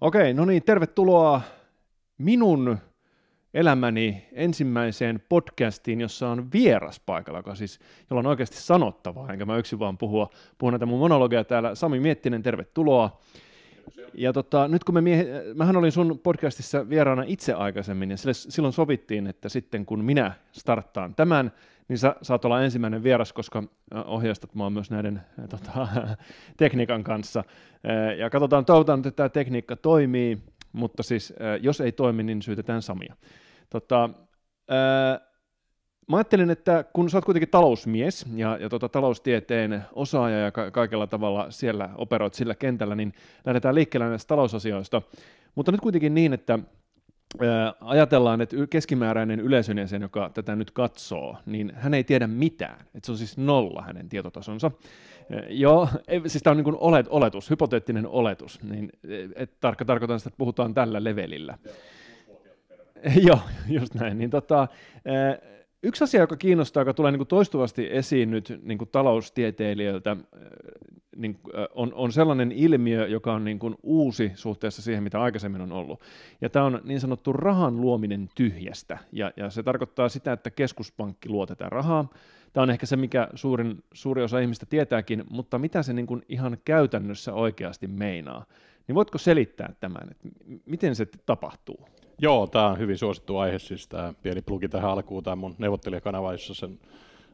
Okei, no niin, tervetuloa minun elämäni ensimmäiseen podcastiin, jossa on vieras paikalla, joka siis, jolla on oikeasti sanottavaa, enkä mä yksin vaan puhua, puhun näitä mun monologeja täällä. Sami Miettinen, tervetuloa. Ja tota, nyt kun me miehi- mähän olin sun podcastissa vieraana itse aikaisemmin, ja sille, silloin sovittiin, että sitten kun minä starttaan tämän, niin sä saat olla ensimmäinen vieras, koska ohjeistat mua myös näiden tota, tekniikan kanssa. Ja katsotaan, toivotaan, että tämä tekniikka toimii, mutta siis jos ei toimi, niin syytetään Samia. Tota, mä ajattelin, että kun sä oot kuitenkin talousmies ja, ja tota, taloustieteen osaaja ja ka- kaikella tavalla siellä operoit sillä kentällä, niin lähdetään liikkeelle näistä talousasioista. Mutta nyt kuitenkin niin, että ajatellaan, että keskimääräinen yleisön jäsen, joka tätä nyt katsoo, niin hän ei tiedä mitään. että se on siis nolla hänen tietotasonsa. Joo, e, siis tämä on niin olet, oletus, hypoteettinen oletus. Niin, e, et tarkka, tarkoitan sitä, että puhutaan tällä levelillä. Joo, just näin. Niin tota, ää, Yksi asia, joka kiinnostaa, joka tulee niin kuin toistuvasti esiin nyt niin kuin taloustieteilijöiltä, niin on, on sellainen ilmiö, joka on niin kuin uusi suhteessa siihen, mitä aikaisemmin on ollut. Ja tämä on niin sanottu rahan luominen tyhjästä. Ja, ja se tarkoittaa sitä, että keskuspankki luo tätä rahaa. Tämä on ehkä se, mikä suurin, suuri osa ihmistä tietääkin, mutta mitä se niin kuin ihan käytännössä oikeasti meinaa? Niin voitko selittää tämän, että miten se tapahtuu? Joo, tämä on hyvin suosittu aihe, siis tämä pieni plugi tähän alkuun, tämä mun neuvottelijakanava, jossa sen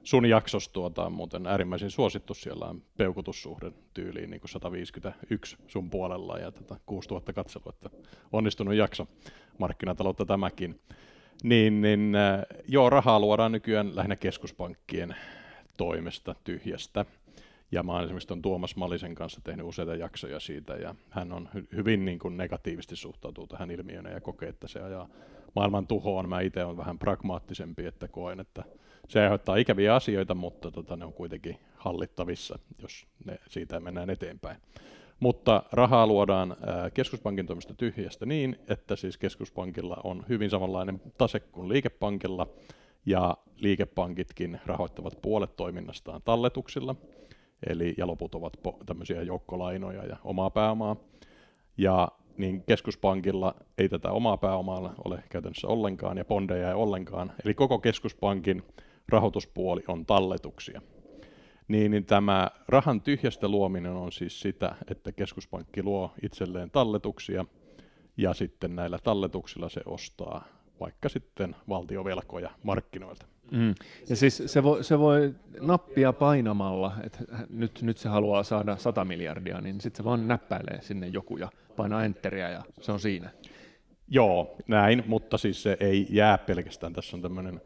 sun jaksossa tuota, on muuten äärimmäisen suosittu, siellä on peukutussuhde tyyliin niin kuin 151 sun puolella ja tätä 6000 katselua, että onnistunut jakso, markkinataloutta tämäkin. Niin, niin äh, joo, rahaa luodaan nykyään lähinnä keskuspankkien toimesta tyhjästä. Ja mä oon esimerkiksi Tuomas Malisen kanssa tehnyt useita jaksoja siitä, ja hän on hy- hyvin niin kuin negatiivisesti suhtautuu tähän ilmiönä ja kokee, että se ajaa maailman tuhoon. Mä itse olen vähän pragmaattisempi, että koen, että se aiheuttaa ikäviä asioita, mutta tota, ne on kuitenkin hallittavissa, jos ne, siitä mennään eteenpäin. Mutta rahaa luodaan keskuspankin toimesta tyhjästä niin, että siis keskuspankilla on hyvin samanlainen tase kuin liikepankilla, ja liikepankitkin rahoittavat puolet toiminnastaan talletuksilla – eli, ja loput ovat po- tämmöisiä joukkolainoja ja omaa pääomaa. Ja niin keskuspankilla ei tätä omaa pääomaa ole käytännössä ollenkaan ja bondeja ei ollenkaan. Eli koko keskuspankin rahoituspuoli on talletuksia. Niin, niin tämä rahan tyhjästä luominen on siis sitä, että keskuspankki luo itselleen talletuksia ja sitten näillä talletuksilla se ostaa vaikka sitten valtiovelkoja markkinoilta. Mm. Ja siis se voi, se voi nappia painamalla, että nyt, nyt se haluaa saada 100 miljardia, niin sitten se vaan näppäilee sinne joku ja painaa enteriä ja se on siinä. Joo, näin, mutta siis se ei jää pelkästään. Tässä on tämmöinen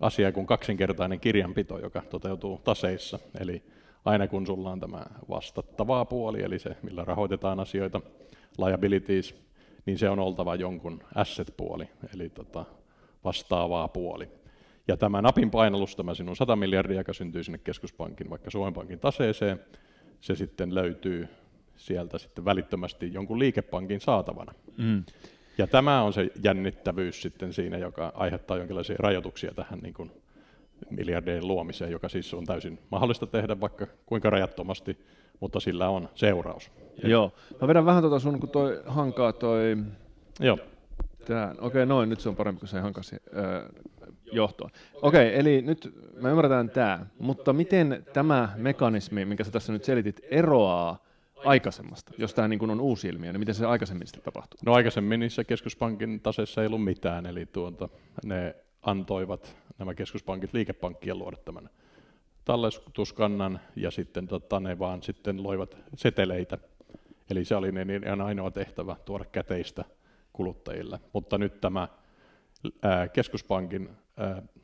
asia kuin kaksinkertainen kirjanpito, joka toteutuu taseissa. Eli aina kun sulla on tämä vastattavaa puoli, eli se, millä rahoitetaan asioita, liabilities, niin se on oltava jonkun asset-puoli, eli tota, vastaavaa puoli. Ja tämä napin painallus, tämä sinun 100 miljardia, joka syntyy sinne keskuspankin, vaikka Suomen Pankin taseeseen, se sitten löytyy sieltä sitten välittömästi jonkun liikepankin saatavana. Mm. Ja tämä on se jännittävyys sitten siinä, joka aiheuttaa jonkinlaisia rajoituksia tähän niin kuin miljardien luomiseen, joka siis on täysin mahdollista tehdä vaikka kuinka rajattomasti, mutta sillä on seuraus. Joo. Mä vedän vähän tuota sun, kun toi hankaa toi Joo. Tää, okei, noin, nyt se on parempi, kuin se hankasi öö, johtoa. Okei, eli nyt me ymmärretään tämä, mutta miten tämä mekanismi, minkä sä tässä nyt selitit, eroaa aikaisemmasta, jos tämä niin on uusi ilmiö, niin miten se aikaisemmin sitten tapahtuu? No aikaisemmin niissä keskuspankin tasessa ei ollut mitään, eli tuonta, ne antoivat nämä keskuspankit liikepankkien luoda tämän talletuskannan ja sitten tota, ne vaan sitten loivat seteleitä. Eli se oli ne, niin ainoa tehtävä tuoda käteistä kuluttajille, mutta nyt tämä keskuspankin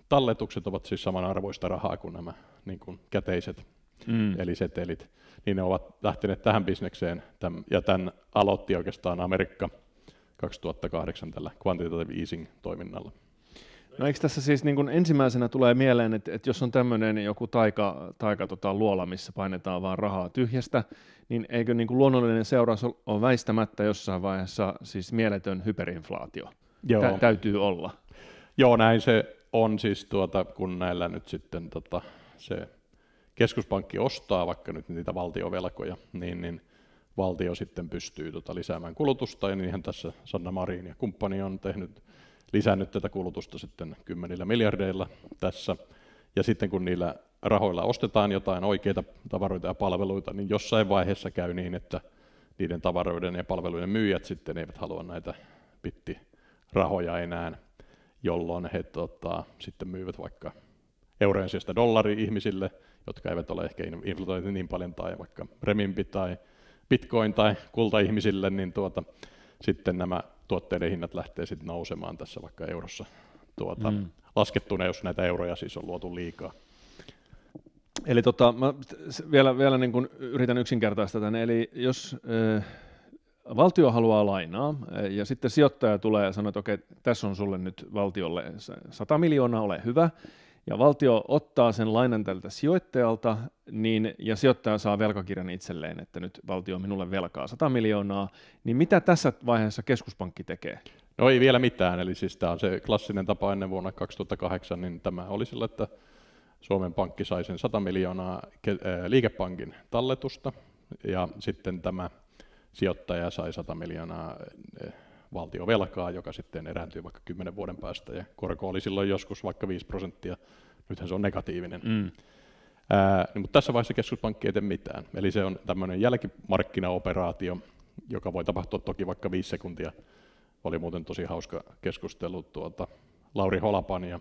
talletukset ovat siis samanarvoista rahaa kuin nämä niin kuin käteiset mm. eli setelit, niin ne ovat lähteneet tähän bisnekseen, ja tämän aloitti oikeastaan Amerikka 2008 tällä quantitative easing-toiminnalla. No eikö tässä siis niin kuin ensimmäisenä tulee mieleen, että, että jos on tämmöinen joku taika, taika tota, luola, missä painetaan vaan rahaa tyhjästä, niin eikö niin kuin luonnollinen seuraus ole väistämättä jossain vaiheessa siis mieletön hyperinflaatio? Joo. Tä, täytyy olla. Joo, näin se on siis, tuota, kun näillä nyt sitten tota, se keskuspankki ostaa vaikka nyt niitä valtiovelkoja, niin, niin valtio sitten pystyy tota lisäämään kulutusta, ja niinhän tässä Sanna Marin ja kumppani on tehnyt lisännyt tätä kulutusta sitten kymmenillä miljardeilla tässä. Ja sitten kun niillä rahoilla ostetaan jotain oikeita tavaroita ja palveluita, niin jossain vaiheessa käy niin, että niiden tavaroiden ja palveluiden myyjät sitten eivät halua näitä bittirahoja enää, jolloin he tota, sitten myyvät vaikka eurojen sijasta dollari ihmisille, jotka eivät ole ehkä inflatoituneet niin paljon, tai vaikka remimpi tai bitcoin tai kulta ihmisille, niin tuota, sitten nämä tuotteiden hinnat lähtee sitten nousemaan tässä vaikka eurossa tuota, mm. laskettuna, jos näitä euroja siis on luotu liikaa. Eli tota, mä vielä, vielä niin kun yritän yksinkertaistaa tämän. Eli jos äh, valtio haluaa lainaa ja sitten sijoittaja tulee ja sanoo, että okei, tässä on sulle nyt valtiolle 100 miljoonaa, ole hyvä, ja valtio ottaa sen lainan tältä sijoittajalta, niin, ja sijoittaja saa velkakirjan itselleen, että nyt valtio on minulle velkaa 100 miljoonaa, niin mitä tässä vaiheessa keskuspankki tekee? No ei vielä mitään, eli siis tämä on se klassinen tapa ennen vuonna 2008, niin tämä oli sillä, että Suomen Pankki sai sen 100 miljoonaa liikepankin talletusta, ja sitten tämä sijoittaja sai 100 miljoonaa valtiovelkaa, joka sitten erääntyy vaikka 10 vuoden päästä, ja korko oli silloin joskus vaikka 5 prosenttia, nythän se on negatiivinen. Mm. Ää, niin, mutta tässä vaiheessa keskuspankki ei tee mitään. Eli se on tämmöinen jälkimarkkinaoperaatio, joka voi tapahtua toki vaikka viisi sekuntia. Oli muuten tosi hauska keskustelu tuota Lauri Holapan ja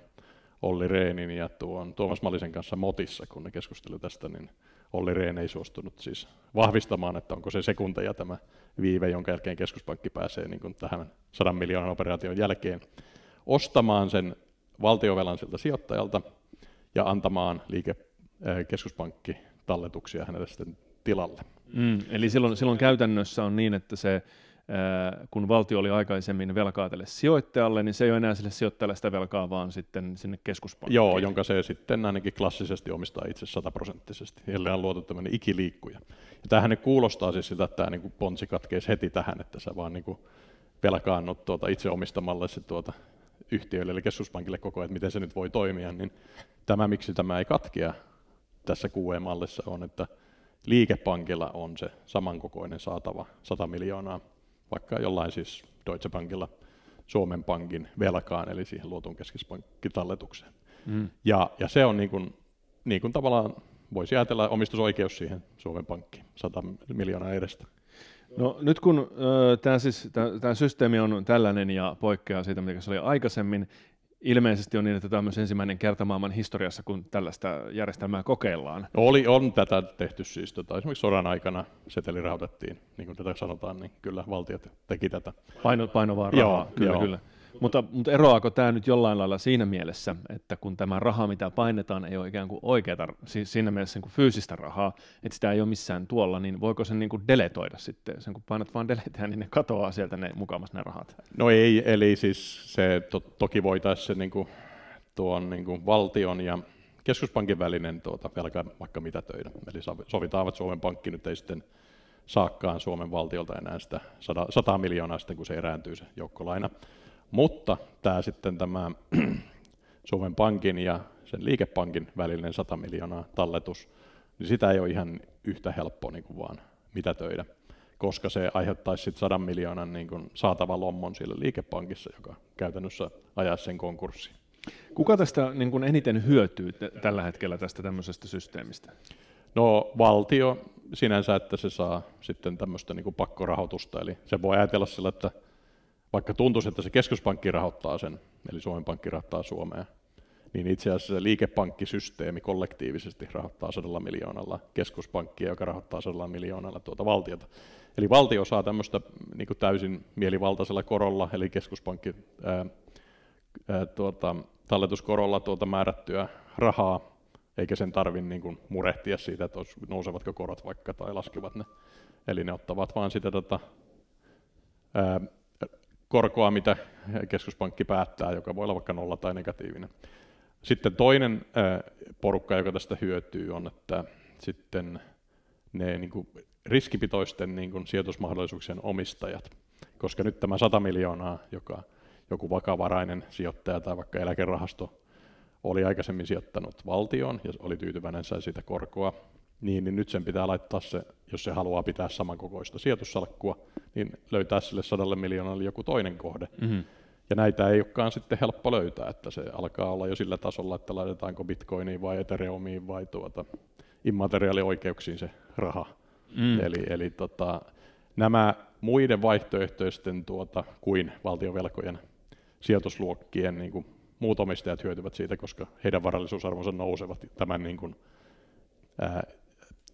Olli Reenin ja tuon Tuomas Malisen kanssa Motissa, kun ne keskustelivat tästä, niin Olli Rehn ei suostunut siis vahvistamaan, että onko se sekunteja tämä viive, jonka jälkeen keskuspankki pääsee niin kuin tähän 100 miljoonan operaation jälkeen ostamaan sen valtiovelan siltä sijoittajalta ja antamaan liike, eh, keskuspankki talletuksia hänelle sitten tilalle. Mm, eli silloin, silloin käytännössä on niin, että se kun valtio oli aikaisemmin velkaa tälle sijoittajalle, niin se ei ole enää sille sijoittajalle sitä velkaa, vaan sitten sinne keskuspankkiin. Joo, jonka se sitten ainakin klassisesti omistaa itse sataprosenttisesti, ellei on luotu tämmöinen ikiliikkuja. Ja tämähän ne kuulostaa siis siltä, että tämä niin ponsi katkeisi heti tähän, että sä vaan niin velkaannut tuota itse omistamalle se tuota yhtiöille eli keskuspankille koko ajan, että miten se nyt voi toimia, niin tämä, miksi tämä ei katkea tässä QE-mallissa on, että liikepankilla on se samankokoinen saatava 100 miljoonaa vaikka jollain siis Deutsche Bankilla Suomen Pankin velkaan, eli siihen luotun keskispankkitalletukseen. Mm. Ja, ja se on niin kuin, niin kuin tavallaan, voisi ajatella omistusoikeus siihen Suomen Pankkiin, 100 miljoonaa edestä. No nyt kun tämä siis, systeemi on tällainen ja poikkeaa siitä, mitä se oli aikaisemmin, ilmeisesti on niin, että tämä on myös ensimmäinen kerta maailman historiassa, kun tällaista järjestelmää kokeillaan. oli, on tätä tehty siis, tota, esimerkiksi sodan aikana seteli rahoitettiin, niin kuin tätä sanotaan, niin kyllä valtiot teki tätä. Paino, painovaa rahaa, joo, kyllä, joo. kyllä. Mutta, mutta eroaako tämä nyt jollain lailla siinä mielessä, että kun tämä raha, mitä painetaan, ei ole ikään kuin oikeata, siinä mielessä niin kuin fyysistä rahaa, että sitä ei ole missään tuolla, niin voiko sen niin kuin deletoida sitten? Sen kun painat vaan deletään, niin ne katoaa sieltä ne mukamas ne rahat. No ei, eli siis se to, toki voitaisiin niin kuin, tuon niin kuin valtion ja keskuspankin välinen tuota, velka vaikka mitä töitä. Eli sovitaan, että Suomen pankki nyt ei sitten saakkaan Suomen valtiolta enää sitä 100, 100 miljoonaa sitten, kun se erääntyy se joukkolaina. Mutta tämä sitten tämä Suomen Pankin ja sen liikepankin välinen 100 miljoonaa talletus, niin sitä ei ole ihan yhtä helppoa niin kuin vaan mitätöidä, koska se aiheuttaisi sitten 100 miljoonan niin kuin saatava lommon siellä liikepankissa, joka käytännössä ajaa sen konkurssiin. Kuka tästä niin kuin eniten hyötyy t- tällä hetkellä tästä tämmöisestä systeemistä? No valtio sinänsä, että se saa sitten tämmöistä niin kuin pakkorahoitusta, eli se voi ajatella sillä, että vaikka tuntuisi, että se keskuspankki rahoittaa sen, eli Suomen Pankki rahoittaa Suomea, niin itse asiassa se liikepankkisysteemi kollektiivisesti rahoittaa sadalla miljoonalla keskuspankkia, joka rahoittaa sadalla miljoonalla tuota valtiota. Eli valtio saa tämmöistä niin täysin mielivaltaisella korolla, eli keskuspankki ää, ää, tuota, talletuskorolla tuota määrättyä rahaa, eikä sen tarvitse niin murehtia siitä, että nousevatko korot vaikka tai laskevat ne. Eli ne ottavat vaan sitä tota, ää, korkoa, mitä keskuspankki päättää, joka voi olla vaikka nolla tai negatiivinen. Sitten toinen porukka, joka tästä hyötyy, on, että sitten ne niin kuin riskipitoisten niin kuin sijoitusmahdollisuuksien omistajat, koska nyt tämä 100 miljoonaa, joka joku vakavarainen sijoittaja tai vaikka eläkerahasto oli aikaisemmin sijoittanut valtioon ja oli tyytyväinen, sai siitä korkoa, niin, niin nyt sen pitää laittaa se, jos se haluaa pitää samankokoista sijoitussalkkua, niin löytää sille sadalle miljoonalle joku toinen kohde. Mm-hmm. Ja näitä ei olekaan sitten helppo löytää, että se alkaa olla jo sillä tasolla, että laitetaanko bitcoiniin vai ethereumiin vai tuota, immateriaalioikeuksiin se raha. Mm. Eli, eli tota, nämä muiden vaihtoehtoisten tuota, kuin valtiovelkojen sijoitusluokkien niin kuin muut omistajat hyötyvät siitä, koska heidän varallisuusarvonsa nousevat tämän niin kuin, ää,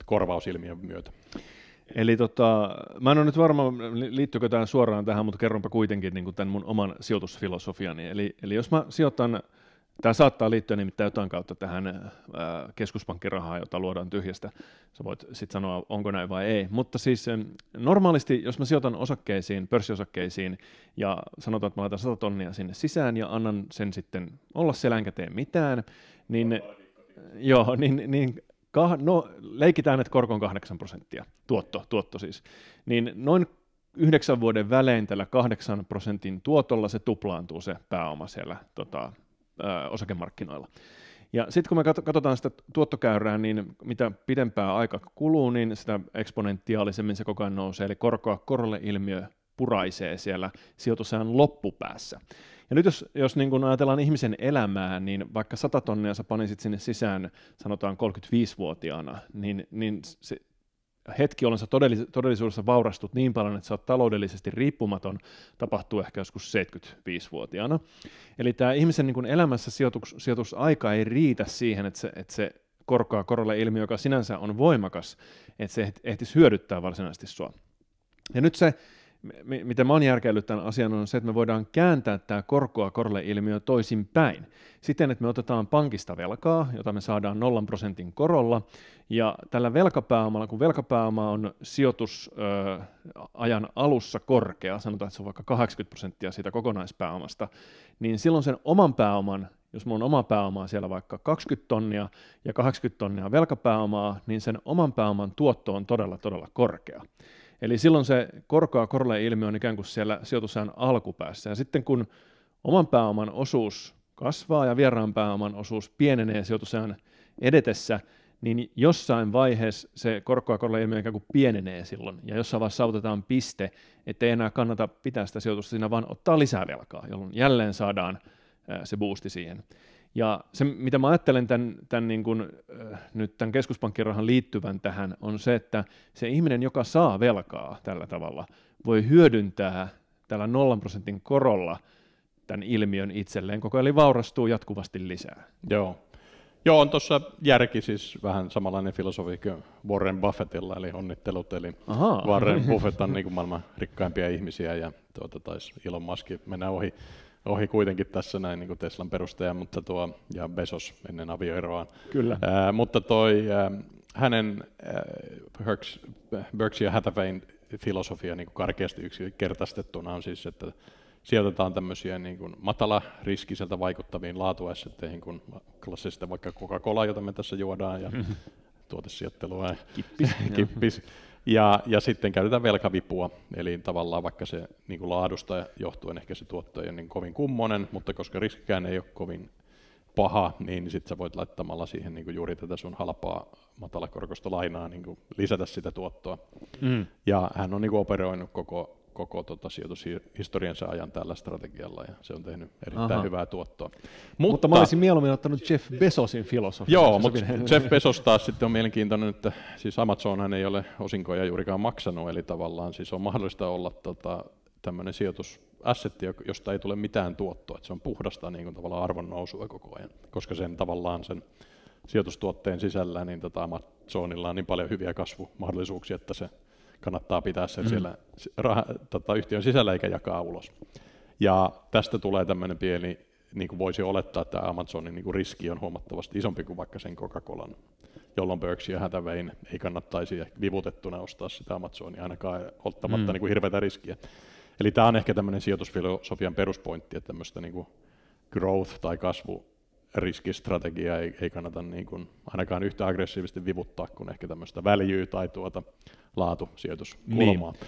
korvausilmiön myötä. Eli tota, mä en ole nyt varma, liittyykö tämä suoraan tähän, mutta kerronpa kuitenkin niin tämän mun oman sijoitusfilosofiani. Eli, eli jos mä sijoitan, tämä saattaa liittyä nimittäin jotain kautta tähän keskuspankkirahaan, jota luodaan tyhjästä. Sä voit sitten sanoa, onko näin vai ei. Mutta siis normaalisti, jos mä sijoitan osakkeisiin, pörssiosakkeisiin, ja sanotaan, että mä laitan 100 tonnia sinne sisään ja annan sen sitten olla siellä enkä tee mitään, niin... Joo, niin, niin kah, no leikitään, että korko on 8 prosenttia, tuotto, tuotto siis, niin noin yhdeksän vuoden välein tällä 8 prosentin tuotolla se tuplaantuu se pääoma siellä tota, ö, osakemarkkinoilla. Ja sitten kun me katsotaan sitä tuottokäyrää, niin mitä pidempää aika kuluu, niin sitä eksponentiaalisemmin se koko ajan nousee, eli korkoa korolle ilmiö puraisee siellä sijoitusajan loppupäässä. Ja nyt jos, jos niin kun ajatellaan ihmisen elämää, niin vaikka 100 tonnia sä panisit sinne sisään, sanotaan 35-vuotiaana, niin, niin se, hetki, jolloin sä todellisuudessa vaurastut niin paljon, että sä oot taloudellisesti riippumaton, tapahtuu ehkä joskus 75-vuotiaana. Eli tämä ihmisen niin elämässä sijoitus, sijoitusaika ei riitä siihen, että se, että se korkoa korolle ilmiö, joka sinänsä on voimakas, että se ehtisi hyödyttää varsinaisesti sua. Ja nyt se m- miten mä oon järkeillyt tämän asian, on se, että me voidaan kääntää tämä korkoa korle ilmiö toisinpäin. Siten, että me otetaan pankista velkaa, jota me saadaan nollan prosentin korolla, ja tällä velkapääomalla, kun velkapääoma on sijoitusajan alussa korkea, sanotaan, että se on vaikka 80 prosenttia siitä kokonaispääomasta, niin silloin sen oman pääoman jos mun oma pääoma on siellä vaikka 20 tonnia ja 80 tonnia velkapääomaa, niin sen oman pääoman tuotto on todella, todella korkea. Eli silloin se korkoa korolle ilmiö on ikään kuin siellä sijoitusajan alkupäässä. Ja sitten kun oman pääoman osuus kasvaa ja vieraan pääoman osuus pienenee sijoitusajan edetessä, niin jossain vaiheessa se korkoa korolle ilmiö ikään kuin pienenee silloin, ja jossain vaiheessa saavutetaan piste, ettei enää kannata pitää sitä sijoitusta siinä, vaan ottaa lisää velkaa, jolloin jälleen saadaan se boosti siihen. Ja se, mitä mä ajattelen tämän, tämän, niin kuin, äh, nyt tämän keskuspankkirahan liittyvän tähän, on se, että se ihminen, joka saa velkaa tällä tavalla, voi hyödyntää tällä nollan prosentin korolla tämän ilmiön itselleen koko ajan, eli vaurastuu jatkuvasti lisää. Joo. Joo, on tuossa järki siis vähän samanlainen filosofi kuin Warren Buffettilla, eli onnittelut, eli Aha. Warren Buffett on niin kuin maailman rikkaimpia ihmisiä, ja tuota, taisi Elon Musk mennä ohi ohi kuitenkin tässä näin niin kuin Teslan perustaja mutta tuo, ja Besos ennen avioeroaan. Kyllä. Ää, mutta toi, ää, hänen ää, Berkshire Hathawayn filosofia niin kuin karkeasti yksinkertaistettuna on siis, että sijoitetaan tämmöisiä niin kuin matala riskiseltä vaikuttaviin laatuassetteihin, kuin klassista vaikka Coca-Cola, jota me tässä juodaan, ja mm-hmm. tuotesijoittelua ja kippis, kippis ja, ja sitten käytetään velkavipua, eli tavallaan vaikka se niin kuin laadusta johtuen ehkä se tuotto ei ole niin kovin kummonen, mutta koska riskikään ei ole kovin paha, niin sitten sä voit laittamalla siihen niin kuin juuri tätä sun halpaa matalakorkoista lainaa niin kuin lisätä sitä tuottoa. Mm. Ja hän on niin kuin operoinut koko koko tota sijoitushistoriansa ajan tällä strategialla ja se on tehnyt erittäin Aha. hyvää tuottoa. Mutta, mutta mä olisin mieluummin ottanut Jeff Bezosin filosofian. Joo, mutta Jeff Bezos taas sitten on mielenkiintoinen, että siis Amazonhan ei ole osinkoja juurikaan maksanut, eli tavallaan siis on mahdollista olla tota, tämmöinen sijoitusassetti, josta ei tule mitään tuottoa, että se on puhdasta niin kuin tavallaan arvon nousua koko ajan, koska sen tavallaan sen sijoitustuotteen sisällä niin tota Amazonilla on niin paljon hyviä kasvumahdollisuuksia, että se kannattaa pitää sen mm. siellä rah, tota, yhtiön sisällä eikä jakaa ulos. Ja tästä tulee tämmöinen pieni, niin kuin voisi olettaa, että Amazonin niin kuin riski on huomattavasti isompi kuin vaikka sen Coca-Colan, jolloin Berkshire Hathaway ei kannattaisi vivutettuna ostaa sitä Amazonia ainakaan ottamatta mm. niin kuin hirveätä riskiä. Eli tämä on ehkä tämmöinen sijoitusfilosofian peruspointti, että tämmöistä niin kuin growth- tai kasvu riskistrategia ei, ei kannata niin kuin ainakaan yhtä aggressiivisesti vivuttaa kuin ehkä tämmöistä väljyä tai tuota laatusijoituskulmaa. Niin.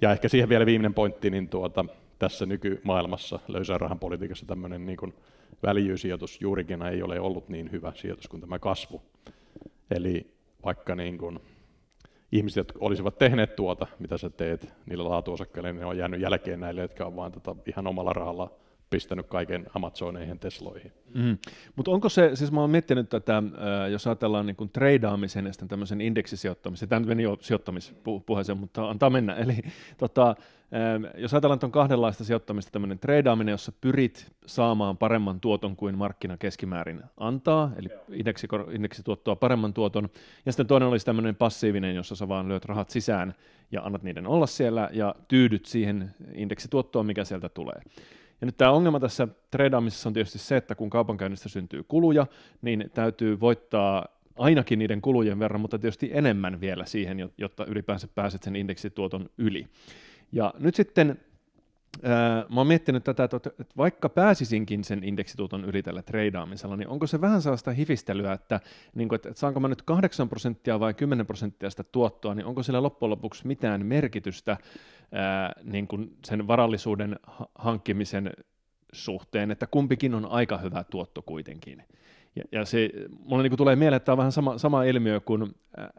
Ja ehkä siihen vielä viimeinen pointti, niin tuota, tässä nykymaailmassa löysän rahan politiikassa tämmöinen niin kuin juurikin ei ole ollut niin hyvä sijoitus kuin tämä kasvu. Eli vaikka niin kuin ihmiset, jotka olisivat tehneet tuota, mitä sä teet niillä laatuosakkeilla, niin ne on jäänyt jälkeen näille, jotka on vain tota ihan omalla rahalla pistänyt kaiken Amazoneihin Tesloihin. Mm. Mm-hmm. Mutta onko se, siis mä oon miettinyt tätä, äh, jos ajatellaan niin treidaamisen ja tämmöisen indeksisijoittamisen, tämä nyt meni jo sijoittamispuheeseen, mutta antaa mennä, eli tota, ähm, jos ajatellaan tuon kahdenlaista sijoittamista, tämmöinen treidaaminen, jossa pyrit saamaan paremman tuoton kuin markkina keskimäärin antaa, eli indeksi, indeksituottoa paremman tuoton, ja sitten toinen olisi tämmöinen passiivinen, jossa sä vaan lyöt rahat sisään ja annat niiden olla siellä ja tyydyt siihen indeksituottoon, mikä sieltä tulee. Ja nyt tämä ongelma tässä treidaamisessa on tietysti se, että kun kaupankäynnistä syntyy kuluja, niin täytyy voittaa ainakin niiden kulujen verran, mutta tietysti enemmän vielä siihen, jotta ylipäänsä pääset sen indeksituoton yli. Ja nyt sitten mä oon miettinyt tätä, että vaikka pääsisinkin sen indeksituoton yli tällä treidaamisella, niin onko se vähän sellaista hifistelyä, että, niin kuin, että saanko mä nyt 8 prosenttia vai 10 prosenttia sitä tuottoa, niin onko sillä loppujen lopuksi mitään merkitystä, ää, niin kuin sen varallisuuden hankkimisen suhteen, että kumpikin on aika hyvä tuotto kuitenkin. Ja, ja se, mulle niin kuin tulee mieleen, että tämä on vähän sama, sama ilmiö kuin, ää,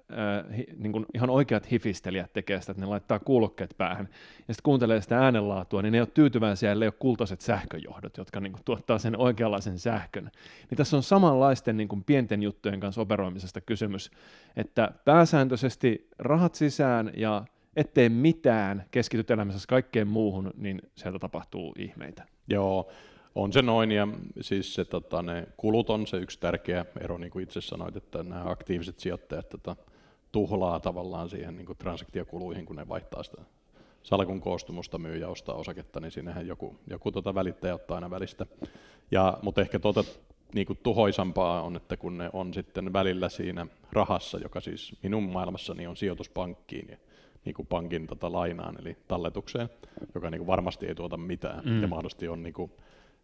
hi, niin kuin ihan oikeat hifistelijät tekee sitä, että ne laittaa kuulokkeet päähän ja sitten kuuntelee sitä äänenlaatua, niin ne ei ole tyytyväisiä, ellei ole kultaiset sähköjohdot, jotka niin kuin, tuottaa sen oikeanlaisen sähkön. Niin tässä on samanlaisten niin kuin, pienten juttujen kanssa operoimisesta kysymys, että pääsääntöisesti rahat sisään ja et tee mitään, keskityt elämässä kaikkeen muuhun, niin sieltä tapahtuu ihmeitä. Joo, on se noin, ja siis se, tota, ne kulut on se yksi tärkeä ero, niin kuin itse sanoit, että nämä aktiiviset sijoittajat tota, tuhlaa tavallaan siihen niin kuin transaktiokuluihin, kun ne vaihtaa sitä salkun koostumusta myy ja ostaa osaketta, niin sinnehän joku, joku tota välittäjä ottaa aina välistä. Ja, mutta ehkä tuota, niin kuin tuhoisampaa on, että kun ne on sitten välillä siinä rahassa, joka siis minun maailmassani on sijoituspankkiin, ja niin kuin pankin tota lainaan, eli talletukseen, joka niin kuin varmasti ei tuota mitään, mm. ja mahdollisesti on niin kuin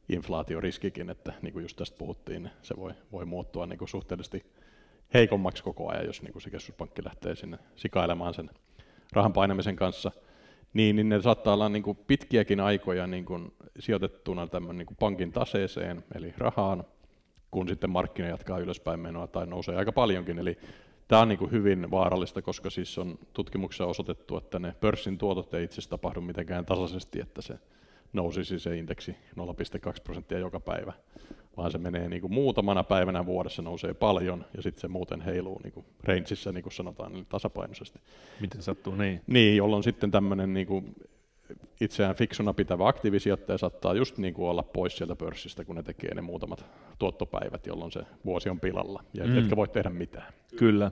inflaatioriskikin, että niin kuin just tästä puhuttiin, niin se voi, voi muuttua niin kuin suhteellisesti heikommaksi koko ajan, jos niin kuin se keskuspankki lähtee sinne sikailemaan sen rahan painamisen kanssa, niin, niin ne saattaa olla niin kuin pitkiäkin aikoja niin kuin sijoitettuna tämän niin kuin pankin taseeseen, eli rahaan, kun sitten markkina jatkaa ylöspäin menoa tai nousee aika paljonkin. Eli Tämä on niin kuin hyvin vaarallista, koska siis on tutkimuksessa osoitettu, että ne pörssin tuotot ei itse tapahdu mitenkään tasaisesti, että se nousisi se indeksi 0,2 prosenttia joka päivä, vaan se menee niin kuin muutamana päivänä vuodessa nousee paljon ja sitten se muuten heiluu niin kuin rangeissa, niin kuin sanotaan, eli tasapainoisesti. Miten sattuu niin? Niin, jolloin sitten tämmöinen niin kuin itseään fiksuna pitävä aktiivisijoittaja saattaa just niin kuin olla pois sieltä pörssistä, kun ne tekee ne muutamat tuottopäivät, jolloin se vuosi on pilalla, ja mm. etkä voi tehdä mitään. Kyllä.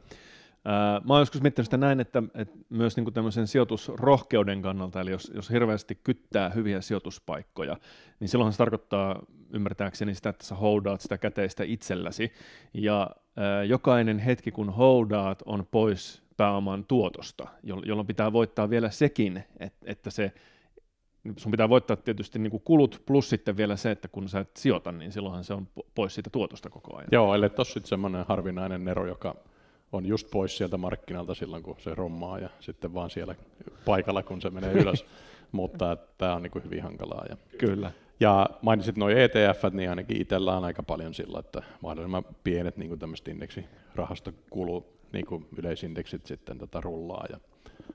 Äh, mä oon joskus miettinyt sitä näin, että, että myös niin kuin tämmöisen sijoitusrohkeuden kannalta, eli jos, jos hirveästi kyttää hyviä sijoituspaikkoja, niin silloinhan se tarkoittaa ymmärtääkseni sitä, että sä holdaat sitä käteistä itselläsi, ja ää, äh, jokainen hetki, kun holdaat, on pois pääoman tuotosta, jolloin pitää voittaa vielä sekin, että, että se sun pitää voittaa tietysti niin kuin kulut plus sitten vielä se, että kun sä et sijoita, niin silloinhan se on pois siitä tuotosta koko ajan. Joo, eli tuossa sitten semmoinen harvinainen nero, joka on just pois sieltä markkinalta silloin, kun se rommaa ja sitten vaan siellä paikalla, kun se menee ylös. Mutta tämä on niin hyvin hankalaa. Ja... Kyllä. Ja mainitsit nuo ETF, niin ainakin itsellä on aika paljon sillä, että mahdollisimman pienet niin tämmöiset indeksirahastokulut, niin kuin yleisindeksit sitten tätä tota rullaa. Ja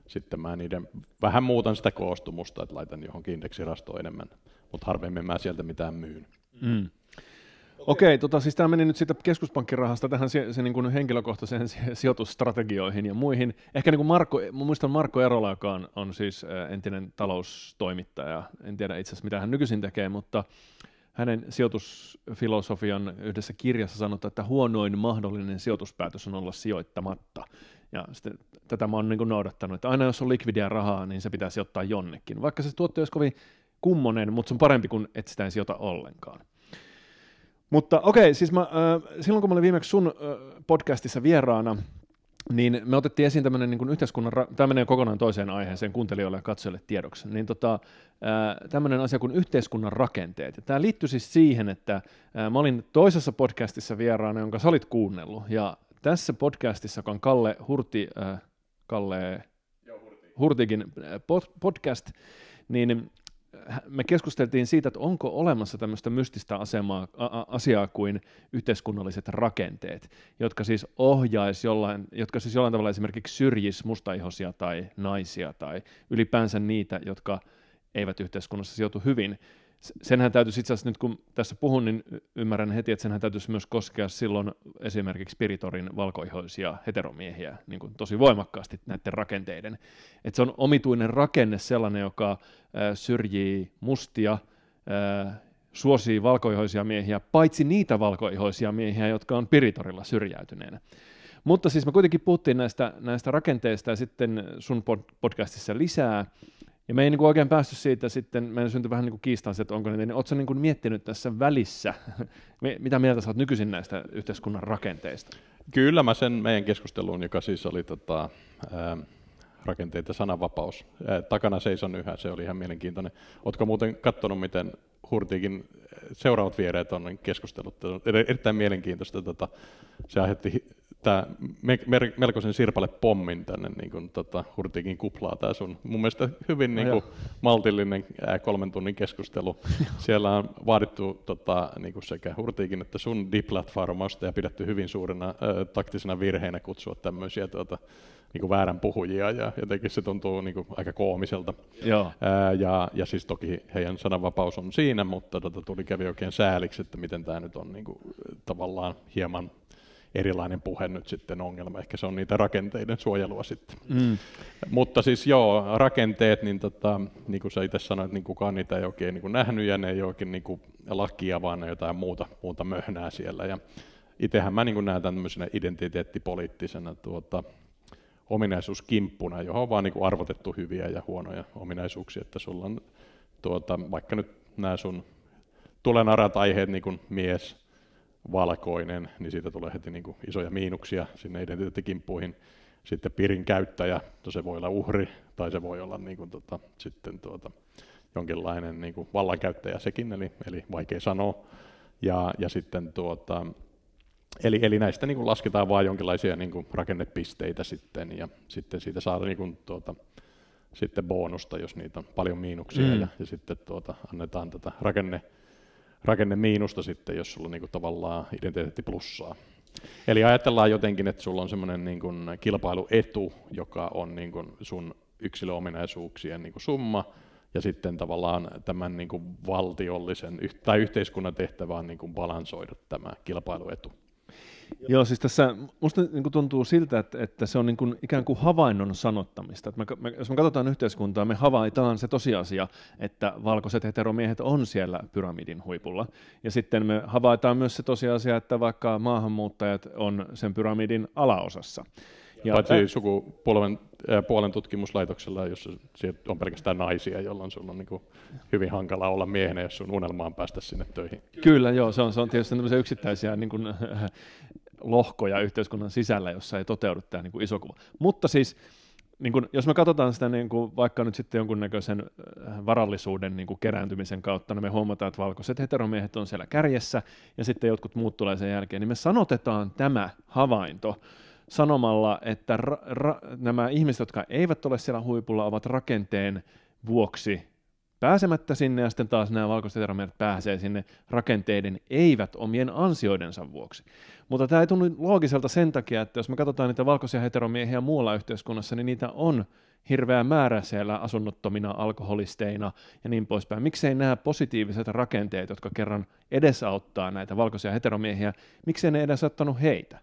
sitten mä niiden vähän muutan sitä koostumusta, että laitan johonkin indeksirastoon enemmän, mutta harvemmin mä sieltä mitään myyn. Mm. Okei, okay, tota, siis tämä meni nyt siitä keskuspankkirahasta tähän se, se niin kuin henkilökohtaiseen sijoitusstrategioihin ja muihin. Ehkä niin kuin Marko, muistan Marko Erola, joka on, on siis entinen taloustoimittaja. En tiedä itse asiassa, mitä hän nykyisin tekee, mutta hänen sijoitusfilosofian yhdessä kirjassa sanotaan, että huonoin mahdollinen sijoituspäätös on olla sijoittamatta. Ja sitten tätä mä oon niin noudattanut, että aina jos on likvidiä rahaa, niin se pitää ottaa jonnekin. Vaikka se tuotto olisi kovin kummonen, mutta se on parempi kuin että sitä ei sijoita ollenkaan. Mutta okei, okay, siis mä, äh, silloin kun mä olin viimeksi sun äh, podcastissa vieraana, niin me otettiin esiin tämmöinen niin yhteiskunnan, ra- tämä menee kokonaan toiseen aiheeseen kuuntelijoille ja katsojille tiedoksi, niin tota, tämmöinen asia kuin yhteiskunnan rakenteet. Ja tämä liittyy siis siihen, että mä olin toisessa podcastissa vieraana, jonka sä olit kuunnellut, ja tässä podcastissa, joka on Kalle Hurti, äh, Kalle Joo, Hurti. Hurtikin äh, pod, podcast, niin äh, me keskusteltiin siitä, että onko olemassa tämmöistä mystistä asemaa, a- asiaa kuin yhteiskunnalliset rakenteet, jotka siis ohjais jollain, jotka siis jollain tavalla esimerkiksi syrjis mustaihosia tai naisia tai ylipäänsä niitä, jotka eivät yhteiskunnassa sijoitu hyvin senhän täytyisi itse asiassa nyt kun tässä puhun, niin ymmärrän heti, että senhän täytyisi myös koskea silloin esimerkiksi Piritorin valkoihoisia heteromiehiä niin kuin tosi voimakkaasti näiden rakenteiden. Että se on omituinen rakenne sellainen, joka syrjii mustia, suosii valkoihoisia miehiä, paitsi niitä valkoihoisia miehiä, jotka on Piritorilla syrjäytyneenä. Mutta siis me kuitenkin puhuttiin näistä, näistä rakenteista ja sitten sun podcastissa lisää, ja me ei niin kuin oikein päästy siitä sitten, meidän syntyi vähän niin kuin kiistaan että onko niitä, niin ootko niin kuin miettinyt tässä välissä, mitä mieltä sä oot nykyisin näistä yhteiskunnan rakenteista? Kyllä mä sen meidän keskusteluun, joka siis oli tota, ää, rakenteita sananvapaus, ää, takana seison yhä, se oli ihan mielenkiintoinen. Ootko muuten katsonut, miten Hurtiikin seuraavat viereet on keskustellut, erittäin mielenkiintoista, tota, se aiheutti tämä me, melkoisen sirpale pommin tänne niin kuin, tota, Hurtikin kuplaa tämä sun mun mielestä hyvin no niin kuin, maltillinen ää, kolmen tunnin keskustelu. Siellä on vaadittu tota, niin kuin sekä Hurtikin että sun diplatformausta ja pidetty hyvin suurena ö, taktisena virheenä kutsua tämmöisiä tuota, niin kuin väärän puhujia ja jotenkin se tuntuu niin kuin aika koomiselta. Joo. Ää, ja, ja siis toki heidän sananvapaus on siinä, mutta tota, tuli kävi oikein sääliksi, että miten tämä nyt on niin kuin, tavallaan hieman erilainen puhe nyt sitten ongelma. Ehkä se on niitä rakenteiden suojelua sitten. Mm. Mutta siis joo, rakenteet, niin, tota, niin kuin sä itse sanoit, niin kukaan niitä ei oikein niin kuin nähnyt ja ne ei oikein niin kuin lakia, vaan ne jotain muuta, muuta möhnää siellä. Ja itsehän mä niin kuin näen tämmöisenä identiteettipoliittisena tuota, ominaisuuskimppuna, johon on vaan niin kuin arvotettu hyviä ja huonoja ominaisuuksia, että sulla on tuota, vaikka nyt nämä sun tulenarät aiheet, niin kuin mies, valkoinen, niin siitä tulee heti niin kuin isoja miinuksia sinne identiteettikimppuihin. Sitten pirin käyttäjä, no se voi olla uhri tai se voi olla niin kuin tota, sitten tuota, jonkinlainen niin kuin vallankäyttäjä sekin, eli, eli vaikea sanoa. Ja, ja sitten tuota, Eli, eli näistä niin kuin lasketaan vain jonkinlaisia niin kuin rakennepisteitä sitten, ja sitten siitä saadaan niin kuin, tuota, sitten bonusta, jos niitä on paljon miinuksia, mm. ja, ja sitten tuota, annetaan tätä rakenne rakenne miinusta sitten, jos sulla on niin tavallaan identiteetti plussaa. Eli ajatellaan jotenkin, että sulla on semmoinen niin kilpailuetu, joka on niin kuin sun yksilöominaisuuksien niin kuin summa, ja sitten tavallaan tämän niin kuin valtiollisen tai yhteiskunnan tehtävä on niin kuin balansoida tämä kilpailuetu. Joo, siis tässä musta niin kuin tuntuu siltä, että, että se on niin kuin ikään kuin havainnon sanottamista. Että me, me, jos me katsotaan yhteiskuntaa, me havaitaan se tosiasia, että valkoiset heteromiehet on siellä pyramidin huipulla. Ja sitten me havaitaan myös se tosiasia, että vaikka maahanmuuttajat on sen pyramidin alaosassa. Ja Paitsi ää... sukupuolen äh, puolen tutkimuslaitoksella, jossa on pelkästään naisia, jolloin sun on niin kuin hyvin hankala olla miehenä, jos sun unelmaan päästä sinne töihin. Kyllä, joo, se on, se on tietysti yksittäisiä niin kuin, äh, lohkoja yhteiskunnan sisällä, jossa ei toteudu tämä niin kuin iso kuva. Mutta siis niin kuin jos me katsotaan sitä niin kuin vaikka nyt sitten jonkunnäköisen äh, varallisuuden niin kuin kerääntymisen kautta, niin me huomataan, että valkoiset heteromiehet on siellä kärjessä ja sitten jotkut muut tulee sen jälkeen, niin me sanotetaan tämä havainto sanomalla, että ra- ra- nämä ihmiset, jotka eivät ole siellä huipulla, ovat rakenteen vuoksi pääsemättä sinne, ja sitten taas nämä valkoiset heteromiehet pääsee sinne rakenteiden eivät omien ansioidensa vuoksi. Mutta tämä ei tunnu loogiselta sen takia, että jos me katsotaan niitä valkoisia heteromiehiä muualla yhteiskunnassa, niin niitä on hirveä määrä siellä asunnottomina, alkoholisteina ja niin poispäin. Miksei nämä positiiviset rakenteet, jotka kerran edesauttaa näitä valkoisia heteromiehiä, miksei ne edesauttanut heitä?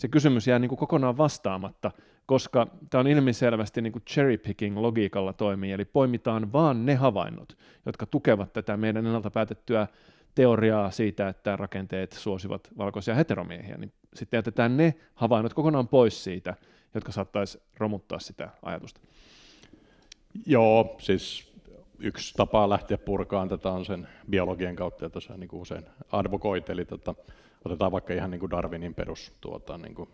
se kysymys jää niin kuin kokonaan vastaamatta, koska tämä on ilmiselvästi niin kuin cherry picking logiikalla toimii, eli poimitaan vaan ne havainnot, jotka tukevat tätä meidän ennalta päätettyä teoriaa siitä, että rakenteet suosivat valkoisia heteromiehiä, niin sitten jätetään ne havainnot kokonaan pois siitä, jotka saattaisi romuttaa sitä ajatusta. Joo, siis yksi tapa lähteä purkaan tätä on sen biologian kautta, jota sä niin usein advokoit, eli tota, otetaan vaikka ihan niin kuin Darwinin perus tuota, niin kuin,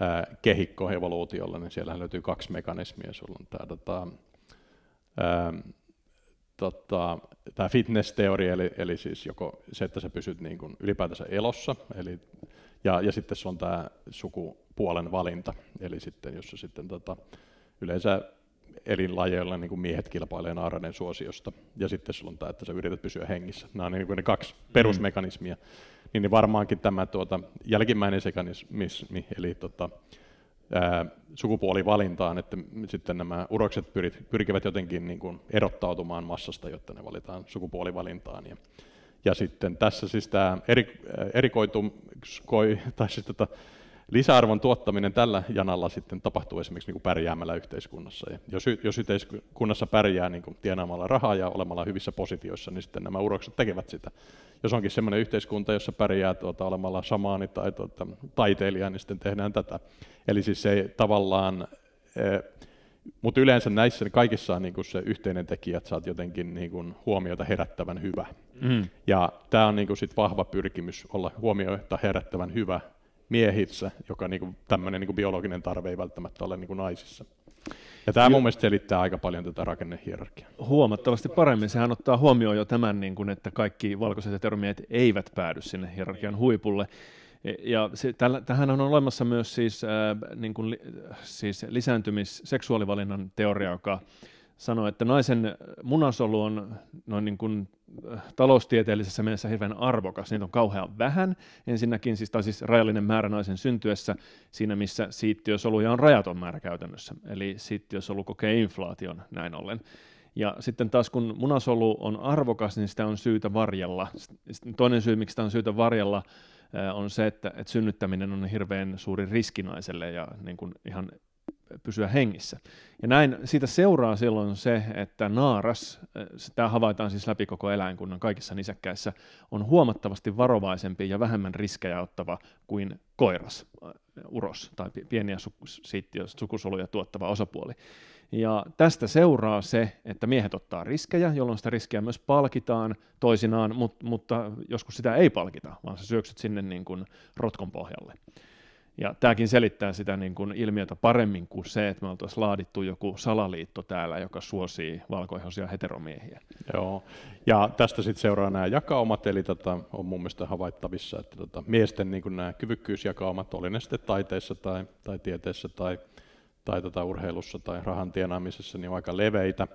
ää, kehikko evoluutiolle, niin siellä löytyy kaksi mekanismia. Sulla on tämä tota, ää, tota, tämä fitness-teoria, eli, eli siis joko se, että sä pysyt niin kuin ylipäätänsä elossa, eli, ja, ja sitten se on tämä sukupuolen valinta, eli sitten jos sitten tota, yleensä elinlajeilla niin kuin miehet kilpailee naaraiden suosiosta, ja sitten sulla on tämä, että sä yrität pysyä hengissä. Nämä on niin kuin ne kaksi mm. perusmekanismia. Mm. Niin, niin varmaankin tämä tuota, jälkimmäinen sekanismi, eli tota, ää, sukupuolivalintaan, että sitten nämä urokset pyrit, pyrkivät jotenkin niin kuin erottautumaan massasta, jotta ne valitaan sukupuolivalintaan. Ja, ja sitten tässä siis tämä eri, erikoitum, koi, tai siis tota, lisäarvon tuottaminen tällä janalla sitten tapahtuu esimerkiksi niin kuin pärjäämällä yhteiskunnassa. Ja jos, jos yhteiskunnassa pärjää niin kuin tienaamalla rahaa ja olemalla hyvissä positioissa, niin sitten nämä urokset tekevät sitä. Jos onkin sellainen yhteiskunta, jossa pärjää tuota, olemalla samaani tai tuota, taiteilija, niin sitten tehdään tätä. Eli siis se tavallaan... E- eh, mutta yleensä näissä kaikissa on kuin niinku se yhteinen tekijä, että sä oot jotenkin kuin niinku huomiota herättävän hyvä. Mm. Ja tämä on niin kuin sit vahva pyrkimys olla huomiota herättävän hyvä miehissä, joka niin kuin, tämmöinen niin kuin biologinen tarve ei välttämättä ole niin kuin naisissa. Ja tämä mun mielestä selittää aika paljon tätä rakennehierarkiaa. Huomattavasti paremmin. Sehän ottaa huomioon jo tämän, niin kuin, että kaikki valkoiset heteromiehet eivät päädy sinne hierarkian niin. huipulle. E, ja se, täl, tähän on olemassa myös siis, äh, niin kuin, li, siis lisääntymis- seksuaalivalinnan teoria, joka sanoo, että naisen munasolu on noin niin kuin taloustieteellisessä mielessä hirveän arvokas. Niitä on kauhean vähän ensinnäkin, siis, tai siis rajallinen määrä naisen syntyessä siinä, missä siittiösoluja on rajaton määrä käytännössä. Eli siittiösolu kokee inflaation näin ollen. Ja sitten taas kun munasolu on arvokas, niin sitä on syytä varjella. Toinen syy, miksi sitä on syytä varjella, on se, että, että synnyttäminen on hirveän suuri riskinaiselle ja niin kuin ihan pysyä hengissä. Ja näin siitä seuraa silloin se, että naaras, eh, tämä havaitaan siis läpi koko eläinkunnan kaikissa nisäkkäissä, on huomattavasti varovaisempi ja vähemmän riskejä ottava kuin koiras, eh, uros tai pieniä sukusoluja tuottava osapuoli. Ja tästä seuraa se, että miehet ottaa riskejä, jolloin sitä riskiä myös palkitaan toisinaan, mutta, mutta joskus sitä ei palkita, vaan sä syöksyt sinne niin kuin rotkon pohjalle. Ja tämäkin selittää sitä niin kuin ilmiötä paremmin kuin se, että me oltaisiin laadittu joku salaliitto täällä, joka suosii valkoihoisia heteromiehiä. Joo, ja tästä sitten seuraa nämä jakaumat, eli tota, on mun mielestä havaittavissa, että tota, miesten niin kuin nämä kyvykkyysjakaumat, oli ne sitten taiteessa tai, tai tieteessä tai, tai tota urheilussa tai rahan tienaamisessa, niin on aika leveitä.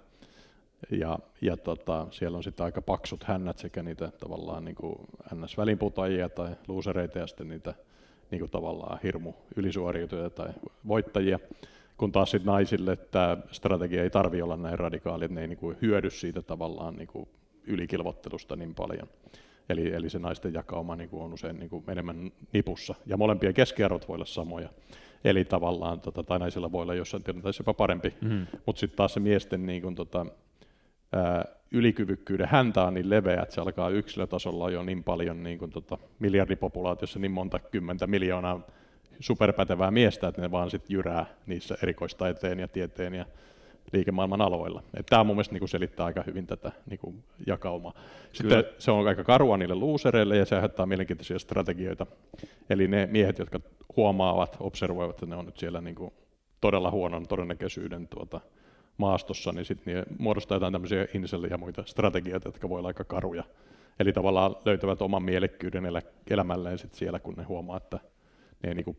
Ja, ja tota, siellä on sitten aika paksut hännät sekä niitä tavallaan niin kuin NS-välinputajia tai luusereita ja sitten niitä – niin kuin tavallaan hirmu ylisuoriutuja tai voittajia, kun taas sitten naisille tämä strategia ei tarvi olla näin radikaali, että ne ei niin kuin hyödy siitä tavallaan niin kuin ylikilvottelusta niin paljon. Eli, eli se naisten jakauma niin kuin on usein niin kuin enemmän nipussa. Ja molempien keskiarvot voi olla samoja. Eli tavallaan, tota, tai naisilla voi olla jossain tilanteessa jopa parempi. Mm. Mm-hmm. Mutta sitten taas se miesten niin kuin, tota, ää, ylikyvykkyyden häntä on niin leveä, että se alkaa yksilötasolla jo niin paljon niin kuin tota, miljardipopulaatiossa niin monta kymmentä miljoonaa superpätevää miestä, että ne vaan sitten jyrää niissä erikoistaiteen ja tieteen ja liikemaailman aloilla. Tämä mun mielestä niin selittää aika hyvin tätä niin kuin jakaumaa. Sitten Kyllä. se on aika karua niille luusereille ja se aiheuttaa mielenkiintoisia strategioita. Eli ne miehet, jotka huomaavat, observoivat, että ne on nyt siellä niin kuin todella huonon todennäköisyyden tuota, maastossa, niin sitten niin muodostaa jotain tämmöisiä insel- ja muita strategioita, jotka voi olla aika karuja. Eli tavallaan löytävät oman mielekkyyden elämälleen sit siellä, kun ne huomaa, että ne ei niinku